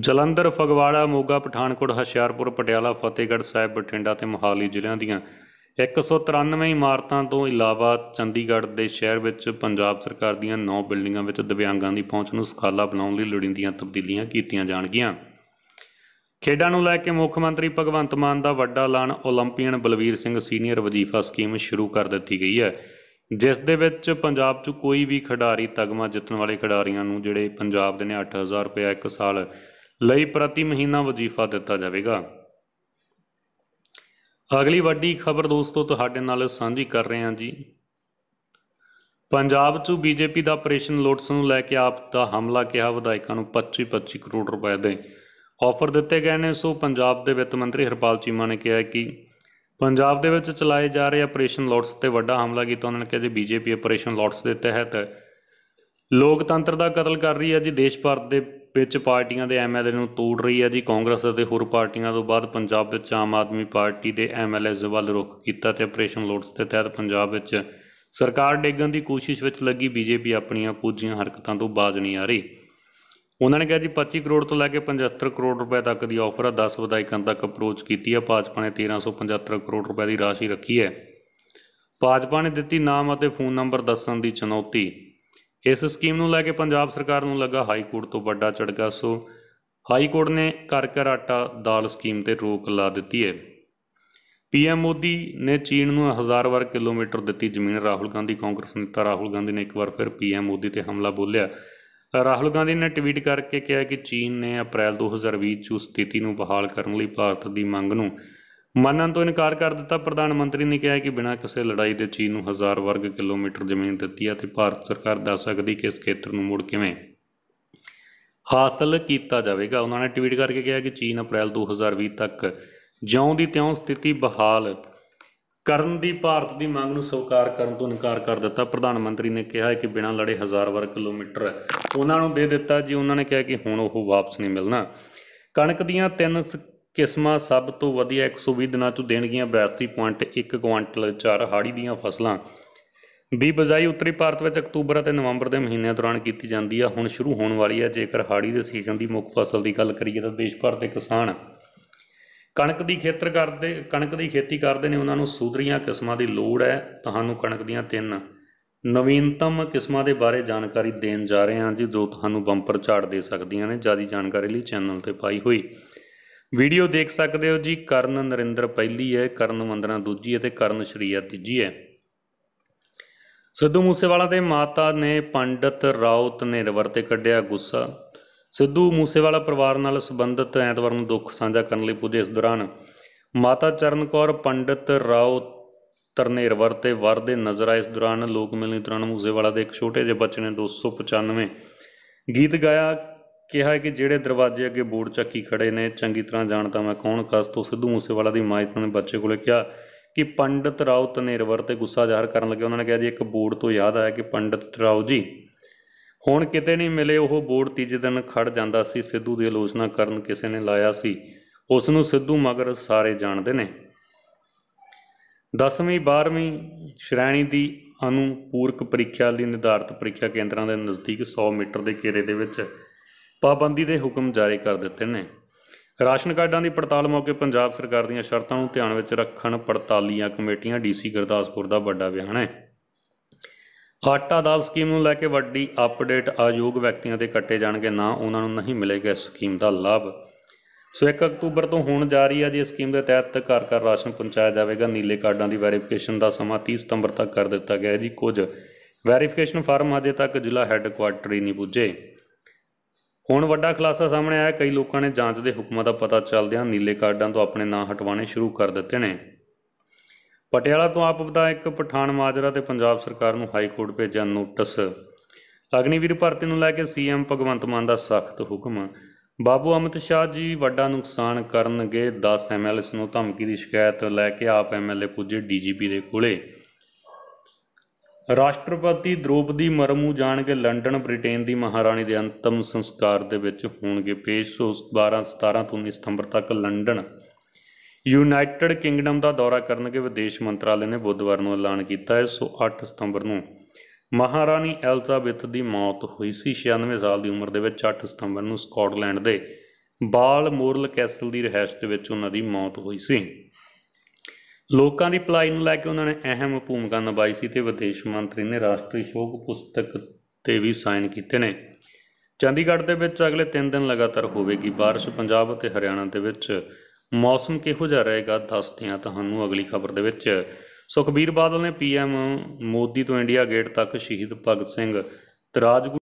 ਜਲੰਧਰ ਫਗਵਾੜਾ ਮੋਗਾ ਪਠਾਨਕੋਟ ਹਸ਼ਿਆਰਪੁਰ ਪਟਿਆਲਾ ਫਤਿਹਗੜ੍ਹ ਸਾਹਿਬ ਬਠਿੰਡਾ ਤੇ ਮੋਹਾਲੀ ਜ਼ਿਲ੍ਹਿਆਂ ਦੀਆਂ 193 ਇਮਾਰਤਾਂ ਤੋਂ ਇਲਾਵਾ ਚੰਡੀਗੜ੍ਹ ਦੇ ਸ਼ਹਿਰ ਵਿੱਚ ਪੰਜਾਬ ਸਰਕਾਰ ਦੀਆਂ 9 ਬਿਲਡਿੰਗਾਂ ਵਿੱਚ ਦਿਵਿਆਂਗਾਂ ਦੀ ਪਹੁੰਚ ਨੂੰ ਸਖਾਲਾ ਬਣਾਉਣ ਲਈ ਲੋੜੀਂਦੀਆਂ ਤਬਦੀਲੀਆਂ ਕੀਤੀਆਂ ਜਾਣਗੀਆਂ ਖੇਡਾਂ ਨੂੰ ਲੈ ਕੇ ਮੁੱਖ ਮੰਤਰੀ ਭਗਵੰਤ ਮਾਨ ਦਾ ਵੱਡਾ ਐਲਾਨ 올림ਪੀਅਨ ਬਲਵੀਰ ਸਿੰਘ ਸੀਨੀਅਰ ਵਜ਼ੀਫਾ ਸਕੀਮ ਸ਼ੁਰੂ ਕਰ ਦਿੱਤੀ ਗਈ ਹੈ ਜਿਸ ਦੇ ਵਿੱਚ ਪੰਜਾਬ 'ਚ ਕੋਈ ਵੀ ਖਿਡਾਰੀ ਤਗਮਾ ਜਿੱਤਣ ਵਾਲੇ ਖਿਡਾਰੀਆਂ ਨੂੰ ਜਿਹੜੇ ਪੰਜਾਬ ਦੇ ਨੇ 8000 ਰੁਪਏ ਇੱਕ ਸਾਲ ਲਈ ਪ੍ਰਤੀ ਮਹੀਨਾ ਵਜ਼ੀਫਾ ਦਿੱਤਾ ਜਾਵੇਗਾ ਅਗਲੀ ਵੱਡੀ ਖਬਰ ਦੋਸਤੋ ਤੁਹਾਡੇ ਨਾਲ ਸਾਂਝੀ ਕਰ ਰਹੇ ਹਾਂ ਜੀ ਪੰਜਾਬ 'ਚ ਬੀਜੇਪੀ ਦਾ ਆਪਰੇਸ਼ਨ ਲੋਟਸ ਨੂੰ ਲੈ ਕੇ ਆਪ ਦਾ ਹਮਲਾ ਕਿਹਾ ਵਿਧਾਇਕਾਂ ਨੂੰ 25-25 ਕਰੋੜ ਰੁਪਏ ਦੇ ਆਫਰ ਦਿੱਤੇ ਗਏ ਨੇ ਸੋ ਪੰਜਾਬ ਦੇ ਵਿੱਤ ਮੰਤਰੀ ਹਰਪਾਲ ਚੀਮਾ ਨੇ ਕਿਹਾ ਕਿ ਪੰਜਾਬ ਦੇ ਵਿੱਚ ਚਲਾਏ ਜਾ ਰਹੇ ਆਪਰੇਸ਼ਨ ਲੋਟਸ ਤੇ ਵੱਡਾ ਹਮਲਾ ਕੀਤਾ ਉਹਨਾਂ ਨੇ ਕਿਹਾ ਜੀ ਬੀਜੇਪੀ ਆਪਰੇਸ਼ਨ ਲੋਟਸ ਦੇ ਤਹਿਤ ਲੋਕਤੰਤਰ ਦਾ ਕਤਲ ਕਰ ਰਹੀ ਹੈ ਜੀ ਦੇਸ਼ ਭਰ ਦੇ ਵਿੱਚ ਪਾਰਟੀਆਂ ਦੇ ਐਮਐਲਏ ਨੂੰ ਤੋੜ ਰਹੀ ਹੈ ਜੀ ਕਾਂਗਰਸ ਅਤੇ ਹੋਰ ਪਾਰਟੀਆਂ ਤੋਂ ਬਾਅਦ ਪੰਜਾਬ ਵਿੱਚ ਆਮ ਆਦਮੀ ਪਾਰਟੀ ਦੇ ਐਮਐਲਏ ਵੱਲ ਰੁਖ ਕੀਤਾ ਤੇ ਆਪਰੇਸ਼ਨ ਲੋਟਸ ਦੇ ਤਹਿਤ ਪੰਜਾਬ ਵਿੱਚ ਸਰਕਾਰ ਡੇਗਣ ਦੀ ਕੋਸ਼ਿਸ਼ ਵਿੱਚ ਲੱਗੀ ਬੀਜੇਪੀ ਆਪਣੀਆਂ ਪੂਜੀਆਂ ਹਰਕਤਾਂ ਤੋਂ ਬਾਜ਼ ਨਹੀਂ ਆ ਰਹੀ ਉਹਨਾਂ ਨੇ ਕਿਹਾ ਜੀ 25 ਕਰੋੜ ਤੋਂ ਲੈ ਕੇ 75 ਕਰੋੜ ਰੁਪਏ ਤੱਕ ਦੀ ਆਫਰ ਆ 10 ਵਿਧਾਇਕਾਂ ਤੱਕ ਅਪਰੋਚ ਕੀਤੀ ਹੈ ਭਾਜਪਾ ਨੇ 1375 ਕਰੋੜ ਰੁਪਏ ਦੀ ਰਾਸ਼ੀ ਰੱਖੀ ਹੈ ਭਾਜਪਾ ਨੇ ਦਿੱਤੀ ਨਾਮ ਅਤੇ ਫੋਨ ਨੰਬਰ ਦੱਸਣ ਦੀ ਚੁਣੌਤੀ ਇਸ ਸਕੀਮ ਨੂੰ ਲੈ ਕੇ ਪੰਜਾਬ ਸਰਕਾਰ ਨੂੰ ਲੱਗਾ ਹਾਈ ਕੋਰਟ ਤੋਂ ਵੱਡਾ ਝਟਕਾ ਸੋ ਹਾਈ ਕੋਰਟ ਨੇ ਕਰ ਕਰ ਆਟਾ ਦਾਲ ਸਕੀਮ ਤੇ ਰੋਕ ਲਾ ਦਿੱਤੀ ਹੈ ਪੀਐਮ ਮੋਦੀ ਨੇ ਚੀਨ ਨੂੰ 1000 ਵਰਗ ਕਿਲੋਮੀਟਰ ਦਿੱਤੀ ਜ਼ਮੀਨ ਰਾਹੁਲ ਗਾਂਧੀ ਕਾਂਗਰਸ ਨੇਤਾ ਰਾਹੁਲ ਗਾਂਧੀ ਨੇ ਇੱਕ ਵਾਰ ਫਿਰ ਪੀਐਮ ਮੋਦੀ ਤੇ ਹਮਲਾ ਬੋਲਿਆ ਰਾਹੁਲ ਗਾਂਧੀ ਨੇ ਟਵੀਟ ਕਰਕੇ ਕਿਹਾ ਕਿ ਚੀਨ ਨੇ ਅਪ੍ਰੈਲ 2020 ਚ ਸਥਿਤੀ ਨੂੰ ਬਹਾਲ ਕਰਨ ਲਈ ਭਾਰਤ ਦੀ ਮੰਗ ਨੂੰ ਮੰਨਣ ਤੋਂ ਇਨਕਾਰ ਕਰ ਦਿੱਤਾ ਪ੍ਰਧਾਨ ਮੰਤਰੀ ਨੇ ਕਿਹਾ ਕਿ ਬਿਨਾਂ ਕਿਸੇ ਲੜਾਈ ਦੇ ਚੀਨ ਨੂੰ ਹਜ਼ਾਰ ਵਰਗ ਕਿਲੋਮੀਟਰ ਜ਼ਮੀਨ ਦਿੱਤੀ ਹੈ ਤੇ ਭਾਰਤ ਸਰਕਾਰ ਦੱਸ ਸਕਦੀ ਕਿ ਇਸ ਖੇਤਰ ਨੂੰ ਮੁੜ ਕਿਵੇਂ ਹਾਸਲ ਕੀਤਾ ਜਾਵੇਗਾ ਉਹਨਾਂ ਨੇ ਟਵੀਟ ਕਰਕੇ ਕਿਹਾ ਕਿ ਚੀਨ ਅਪ੍ਰੈਲ 2020 ਤੱਕ ਜਿਉਂ ਦੀ ਤਿਉਂ ਸਥਿਤੀ ਬਹਾਲ ਕਰਨ ਦੀ ਭਾਰਤ ਦੀ ਮੰਗ ਨੂੰ ਸਵਾਰ ਕਰਨ ਤੋਂ ਇਨਕਾਰ ਕਰ ਦਿੱਤਾ ਪ੍ਰਧਾਨ ਮੰਤਰੀ ਨੇ ਕਿਹਾ ਕਿ ਬਿਨਾਂ ਲੜੇ ਹਜ਼ਾਰ ਵਰਗ ਕਿਲੋਮੀਟਰ ਉਹਨਾਂ ਨੂੰ ਦੇ ਦਿੱਤਾ ਜੀ ਉਹਨਾਂ ਨੇ ਕਿਹਾ ਕਿ ਹੁਣ ਉਹ ਵਾਪਸ ਨਹੀਂ ਮਿਲਣਾ ਕਣਕ ਦੀਆਂ ਤਿੰਨ ਕਿਸਮਾਂ ਸਭ ਤੋਂ ਵਧੀਆ 120 ਦਿਨਾਂ ਚ ਦੇਣਗੀਆਂ 82.1 ਕੁਇੰਟਲ ਚਾਰ ਹਾੜੀ ਦੀਆਂ ਫਸਲਾਂ ਦੀ ਬਜਾਈ ਉੱਤਰੀ ਭਾਰਤ ਵਿੱਚ ਅਕਤੂਬਰ ਅਤੇ ਨਵੰਬਰ ਦੇ ਮਹੀਨਿਆਂ ਦੌਰਾਨ ਕੀਤੀ ਜਾਂਦੀ ਆ ਹੁਣ ਸ਼ੁਰੂ ਹੋਣ ਵਾਲੀ ਆ ਜੇਕਰ ਹਾੜੀ ਦੇ ਸੀਜ਼ਨ ਦੀ ਮੁੱਖ ਫਸਲ ਦੀ ਗੱਲ ਕਰੀਏ ਤਾਂ ਦੇਸ਼ ਭਰ ਦੇ ਕਿਸਾਨ ਕਣਕ ਦੀ ਖੇਤਰ ਕਰਦੇ ਕਣਕ ਦੀ ਖੇਤੀ ਕਰਦੇ ਨੇ ਉਹਨਾਂ ਨੂੰ ਸੂਦਰੀਆਂ ਕਿਸਮਾਂ ਦੀ ਲੋੜ ਹੈ ਤੁਹਾਨੂੰ ਕਣਕ ਦੀਆਂ ਤਿੰਨ ਨਵੀਨਤਮ ਕਿਸਮਾਂ ਦੇ ਬਾਰੇ ਜਾਣਕਾਰੀ ਦੇਣ ਜਾ ਰਹੇ ਹਾਂ ਜੀ ਜੋ ਤੁਹਾਨੂੰ ਬੰਪਰ ਝਾੜ ਦੇ ਸਕਦੀਆਂ ਨੇ ਜਿਆਦਾ ਜਾਣਕਾਰੀ ਲਈ ਚੈਨਲ ਤੇ ਪਾਈ ਹੋਈ ਵੀਡੀਓ ਦੇਖ ਸਕਦੇ ਹੋ ਜੀ ਕਰਨ ਨਰਿੰਦਰ ਪਹਿਲੀ ਹੈ ਕਰਨ ਵੰਦਨਾ ਦੂਜੀ ਹੈ ਤੇ ਕਰਨ ਸ਼ਰੀਆ ਤੀਜੀ ਹੈ ਸਿੱਧੂ ਮੂਸੇਵਾਲਾ ਦੇ ਮਾਤਾ ਨੇ ਪੰਡਤ ਰਾਉਤ ਨੇਰਵਰ ਤੇ ਕੱਢਿਆ ਗੁੱਸਾ ਸਿੱਧੂ ਮੂਸੇਵਾਲਾ ਪਰਿਵਾਰ ਨਾਲ ਸੰਬੰਧਿਤ ਐਤਵਾਰ ਨੂੰ ਦੁੱਖ ਸਾਂਝਾ ਕਰਨ ਲਈ ਪੁੱਜੇ ਇਸ ਦੌਰਾਨ ਮਾਤਾ ਚਰਨ ਕੌਰ ਪੰਡਤ ਰਾਉਤ ਤਰਨੇਰਵਰ ਤੇ ਵਰਦੇ ਨਜ਼ਰ ਆਏ ਇਸ ਦੌਰਾਨ ਲੋਕ ਮਿਲਣੀ ਦੌਰਾਨ ਮੂਸੇਵਾਲਾ ਦੇ ਇੱਕ ਛੋਟੇ ਜਿਹੇ ਬੱਚੇ ਨੇ 295 ਗੀਤ ਗਾਇਆ ਕਿਹਾ ਕਿ ਜਿਹੜੇ ਦਰਵਾਜ਼ੇ ਅੱਗੇ ਬੋਰਡ ਚੱਕੀ ਖੜੇ ਨੇ ਚੰਗੀ ਤਰ੍ਹਾਂ ਜਾਣਦਾ ਮੈਂ ਕੌਣ ਕਸ ਤੋਂ ਸਿੱਧੂ ਮੂਸੇਵਾਲਾ ਦੀ ਮਾਇਤ ਨੇ ਬੱਚੇ ਕੋਲੇ ਕਿਹਾ ਕਿ ਪੰਡਤ ਰਾਉ ਤਨੇਰਵਰ ਤੇ ਗੁੱਸਾ ਜ਼ਾਹਰ ਕਰਨ ਲੱਗੇ ਉਹਨਾਂ ਨੇ ਕਿਹਾ ਜੀ ਇੱਕ ਬੋਰਡ ਤੋਂ ਯਾਦ ਆਇਆ ਕਿ ਪੰਡਤ ਰਾਉ ਜੀ ਹੁਣ ਕਿਤੇ ਨਹੀਂ ਮਿਲੇ ਉਹ ਬੋਰਡ ਤੀਜੇ ਦਿਨ ਖੜ ਜਾਂਦਾ ਸੀ ਸਿੱਧੂ ਦੀ ਆਲੋਚਨਾ ਕਰਨ ਕਿਸੇ ਨੇ ਲਾਇਆ ਸੀ ਉਸ ਨੂੰ ਸਿੱਧੂ ਮਗਰ ਸਾਰੇ ਜਾਣਦੇ ਨੇ 10ਵੀਂ 12ਵੀਂ ਸ਼੍ਰੇਣੀ ਦੀ ਅਨੁਪੂਰਕ ਪ੍ਰੀਖਿਆ ਲਈ ਨਿਰਧਾਰਤ ਪ੍ਰੀਖਿਆ ਕੇਂਦਰਾਂ ਦੇ ਨਜ਼ਦੀਕ 100 ਮੀਟਰ ਦੇ ਘੇਰੇ ਦੇ ਵਿੱਚ ਪਾਬੰਦੀ ਦੇ ਹੁਕਮ ਜਾਰੀ ਕਰ ਦਿੱਤੇ ਨੇ ਰਾਸ਼ਨ ਕਾਰਡਾਂ ਦੀ ਪੜਤਾਲ ਮੌਕੇ ਪੰਜਾਬ ਸਰਕਾਰ ਦੀਆਂ ਸ਼ਰਤਾਂ ਨੂੰ ਧਿਆਨ ਵਿੱਚ ਰੱਖਣ ਪੜਤਾਲੀਆਂ ਕਮੇਟੀਆਂ ਡੀਸੀ ਗੁਰਦਾਸਪੁਰ ਦਾ ਵੱਡਾ ਬਿਆਨ ਹੈ ਆਟਾ ਦਾਲ ਸਕੀਮ ਨੂੰ ਲੈ ਕੇ ਵੱਡੀ ਅਪਡੇਟ ਆਯੋਗ ਵਿਅਕਤੀਆਂ ਦੇ ਕੱਟੇ ਜਾਣਗੇ ਨਾ ਉਹਨਾਂ ਨੂੰ ਨਹੀਂ ਮਿਲੇਗਾ ਇਸ ਸਕੀਮ ਦਾ ਲਾਭ ਸੋ 1 ਅਕਤੂਬਰ ਤੋਂ ਹੁਣ ਜਾਰੀ ਹੈ ਜੀ ਇਸ ਸਕੀਮ ਦੇ ਤਹਿਤ ਘਰ ਘਰ ਰਾਸ਼ਨ ਪਹੁੰਚਾਇਆ ਜਾਵੇਗਾ ਨੀਲੇ ਕਾਰਡਾਂ ਦੀ ਵੈਰੀਫਿਕੇਸ਼ਨ ਦਾ ਸਮਾਂ 30 ਸਤੰਬਰ ਤੱਕ ਕਰ ਦਿੱਤਾ ਗਿਆ ਹੈ ਜੀ ਕੁਝ ਵੈਰੀਫਿਕੇਸ਼ਨ ਫਾਰਮ ਹਜੇ ਤੱਕ ਜ਼ਿਲ੍ਹਾ ਹੈੱਡਕੁਆਰਟਰ ਹੀ ਨਹੀਂ ਪੁੱਜੇ ਹੁਣ ਵੱਡਾ ਖੁਲਾਸਾ ਸਾਹਮਣੇ ਆਇਆ ਕਈ ਲੋਕਾਂ ਨੇ ਜਾਂਚ ਦੇ ਹੁਕਮਾਂ ਦਾ ਪਤਾ ਚੱਲਦਿਆਂ ਨੀਲੇ ਕਾਰਡਾਂ ਤੋਂ ਆਪਣੇ ਨਾਂ ਹਟਵਾਣੇ ਸ਼ੁਰੂ ਕਰ ਦਿੱਤੇ ਨੇ ਪਟਿਆਲਾ ਤੋਂ ਆਪ ਵਿਧਾਇਕ ਪਠਾਨ ਮਾਜਰਾ ਤੇ ਪੰਜਾਬ ਸਰਕਾਰ ਨੂੰ ਹਾਈ ਕੋਰਟ ਭੇਜਿਆ ਨੋਟਿਸ ਅਗਨੀਵੀਰ ਭਰਤੀ ਨੂੰ ਲੈ ਕੇ ਸੀਐਮ ਭਗਵੰਤ ਮਾਨ ਦਾ ਸਖਤ ਹੁਕਮ ਬਾਬੂ ਅਮਿਤ ਸ਼ਾਹ ਜੀ ਵੱਡਾ ਨੁਕਸਾਨ ਕਰਨਗੇ 10 ਐਮਐਲਐਸ ਨੂੰ ਧਮਕੀ ਦੀ ਸ਼ਿਕਾਇਤ ਲੈ ਕੇ ਆਪ ਐਮਐਲਏ ਪੁੱਜੇ ਡੀਜੀਪੀ ਦੇ ਕੋਲੇ ਰਾਸ਼ਟਰਪਤੀ ਦ੍ਰੋਪਦੀ ਮਰਮੂ ਜਾਣ ਕੇ ਲੰਡਨ ਬ੍ਰਿਟੇਨ ਦੀ ਮਹਾਰਾਣੀ ਦੇ ਅੰਤਮ ਸੰਸਕਾਰ ਦੇ ਵਿੱਚ ਹੋਣਗੇ ਪੇਸ਼ ਸੋ 12 17 ਤੋਂ 19 ਸਤੰਬਰ ਤੱਕ ਲੰਡਨ ਯੂਨਾਈਟਿਡ ਕਿੰਗਡਮ ਦਾ ਦੌਰਾ ਕਰਨਗੇ ਵਿਦੇਸ਼ ਮੰਤਰਾਲੇ ਨੇ ਬੁੱਧਵਾਰ ਨੂੰ ਐਲਾਨ ਕੀਤਾ ਹੈ ਸੋ 8 ਸਤੰਬਰ ਨੂੰ ਮਹਾਰਾਣੀ ਐਲਜ਼ਾਬੈਥ ਦੀ ਮੌਤ ਹੋਈ ਸੀ 96 ਸਾਲ ਦੀ ਉਮਰ ਦੇ ਵਿੱਚ 8 ਸਤੰਬਰ ਨੂੰ ਸਕਾਟਲੈਂਡ ਦੇ ਬਾਲ ਮੋਰਲ ਕੈਸਲ ਦੀ ਰਹਿਸ਼ਤ ਦੇ ਵਿੱਚ ਉਹਨਾਂ ਦੀ ਮੌਤ ਹੋਈ ਸੀ ਲੋਕਾਂ ਦੀ ਭਲਾਈ ਨੂੰ ਲੈ ਕੇ ਉਹਨਾਂ ਨੇ ਅਹਿਮ ਭੂਮਿਕਾ ਨਿਭਾਈ ਸੀ ਤੇ ਵਿਦੇਸ਼ ਮੰਤਰੀ ਨੇ ਰਾਸ਼ਟਰੀ ਸ਼ੋਕ ਪੁਸਤਕ ਤੇ ਵੀ ਸਾਈਨ ਕੀਤੇ ਨੇ ਚੰਡੀਗੜ੍ਹ ਦੇ ਵਿੱਚ ਅਗਲੇ 3 ਦਿਨ ਲਗਾਤਾਰ ਹੋਵੇਗੀ بارش ਪੰਜਾਬ ਅਤੇ ਹਰਿਆਣਾ ਦੇ ਵਿੱਚ ਮੌਸਮ ਕਿਹੋ ਜਿਹਾ ਰਹੇਗਾ ਦੱਸਦੇ ਹਾਂ ਤੁਹਾਨੂੰ ਅਗਲੀ ਖਬਰ ਦੇ ਵਿੱਚ ਸੁਖਬੀਰ ਬਾਦਲ ਨੇ ਪੀਐਮ ਮੋਦੀ ਤੋਂ ਇੰਡੀਆ ਗੇਟ ਤੱਕ ਸ਼ਹੀਦ ਭਗਤ ਸਿੰਘ ਤਰਾਜ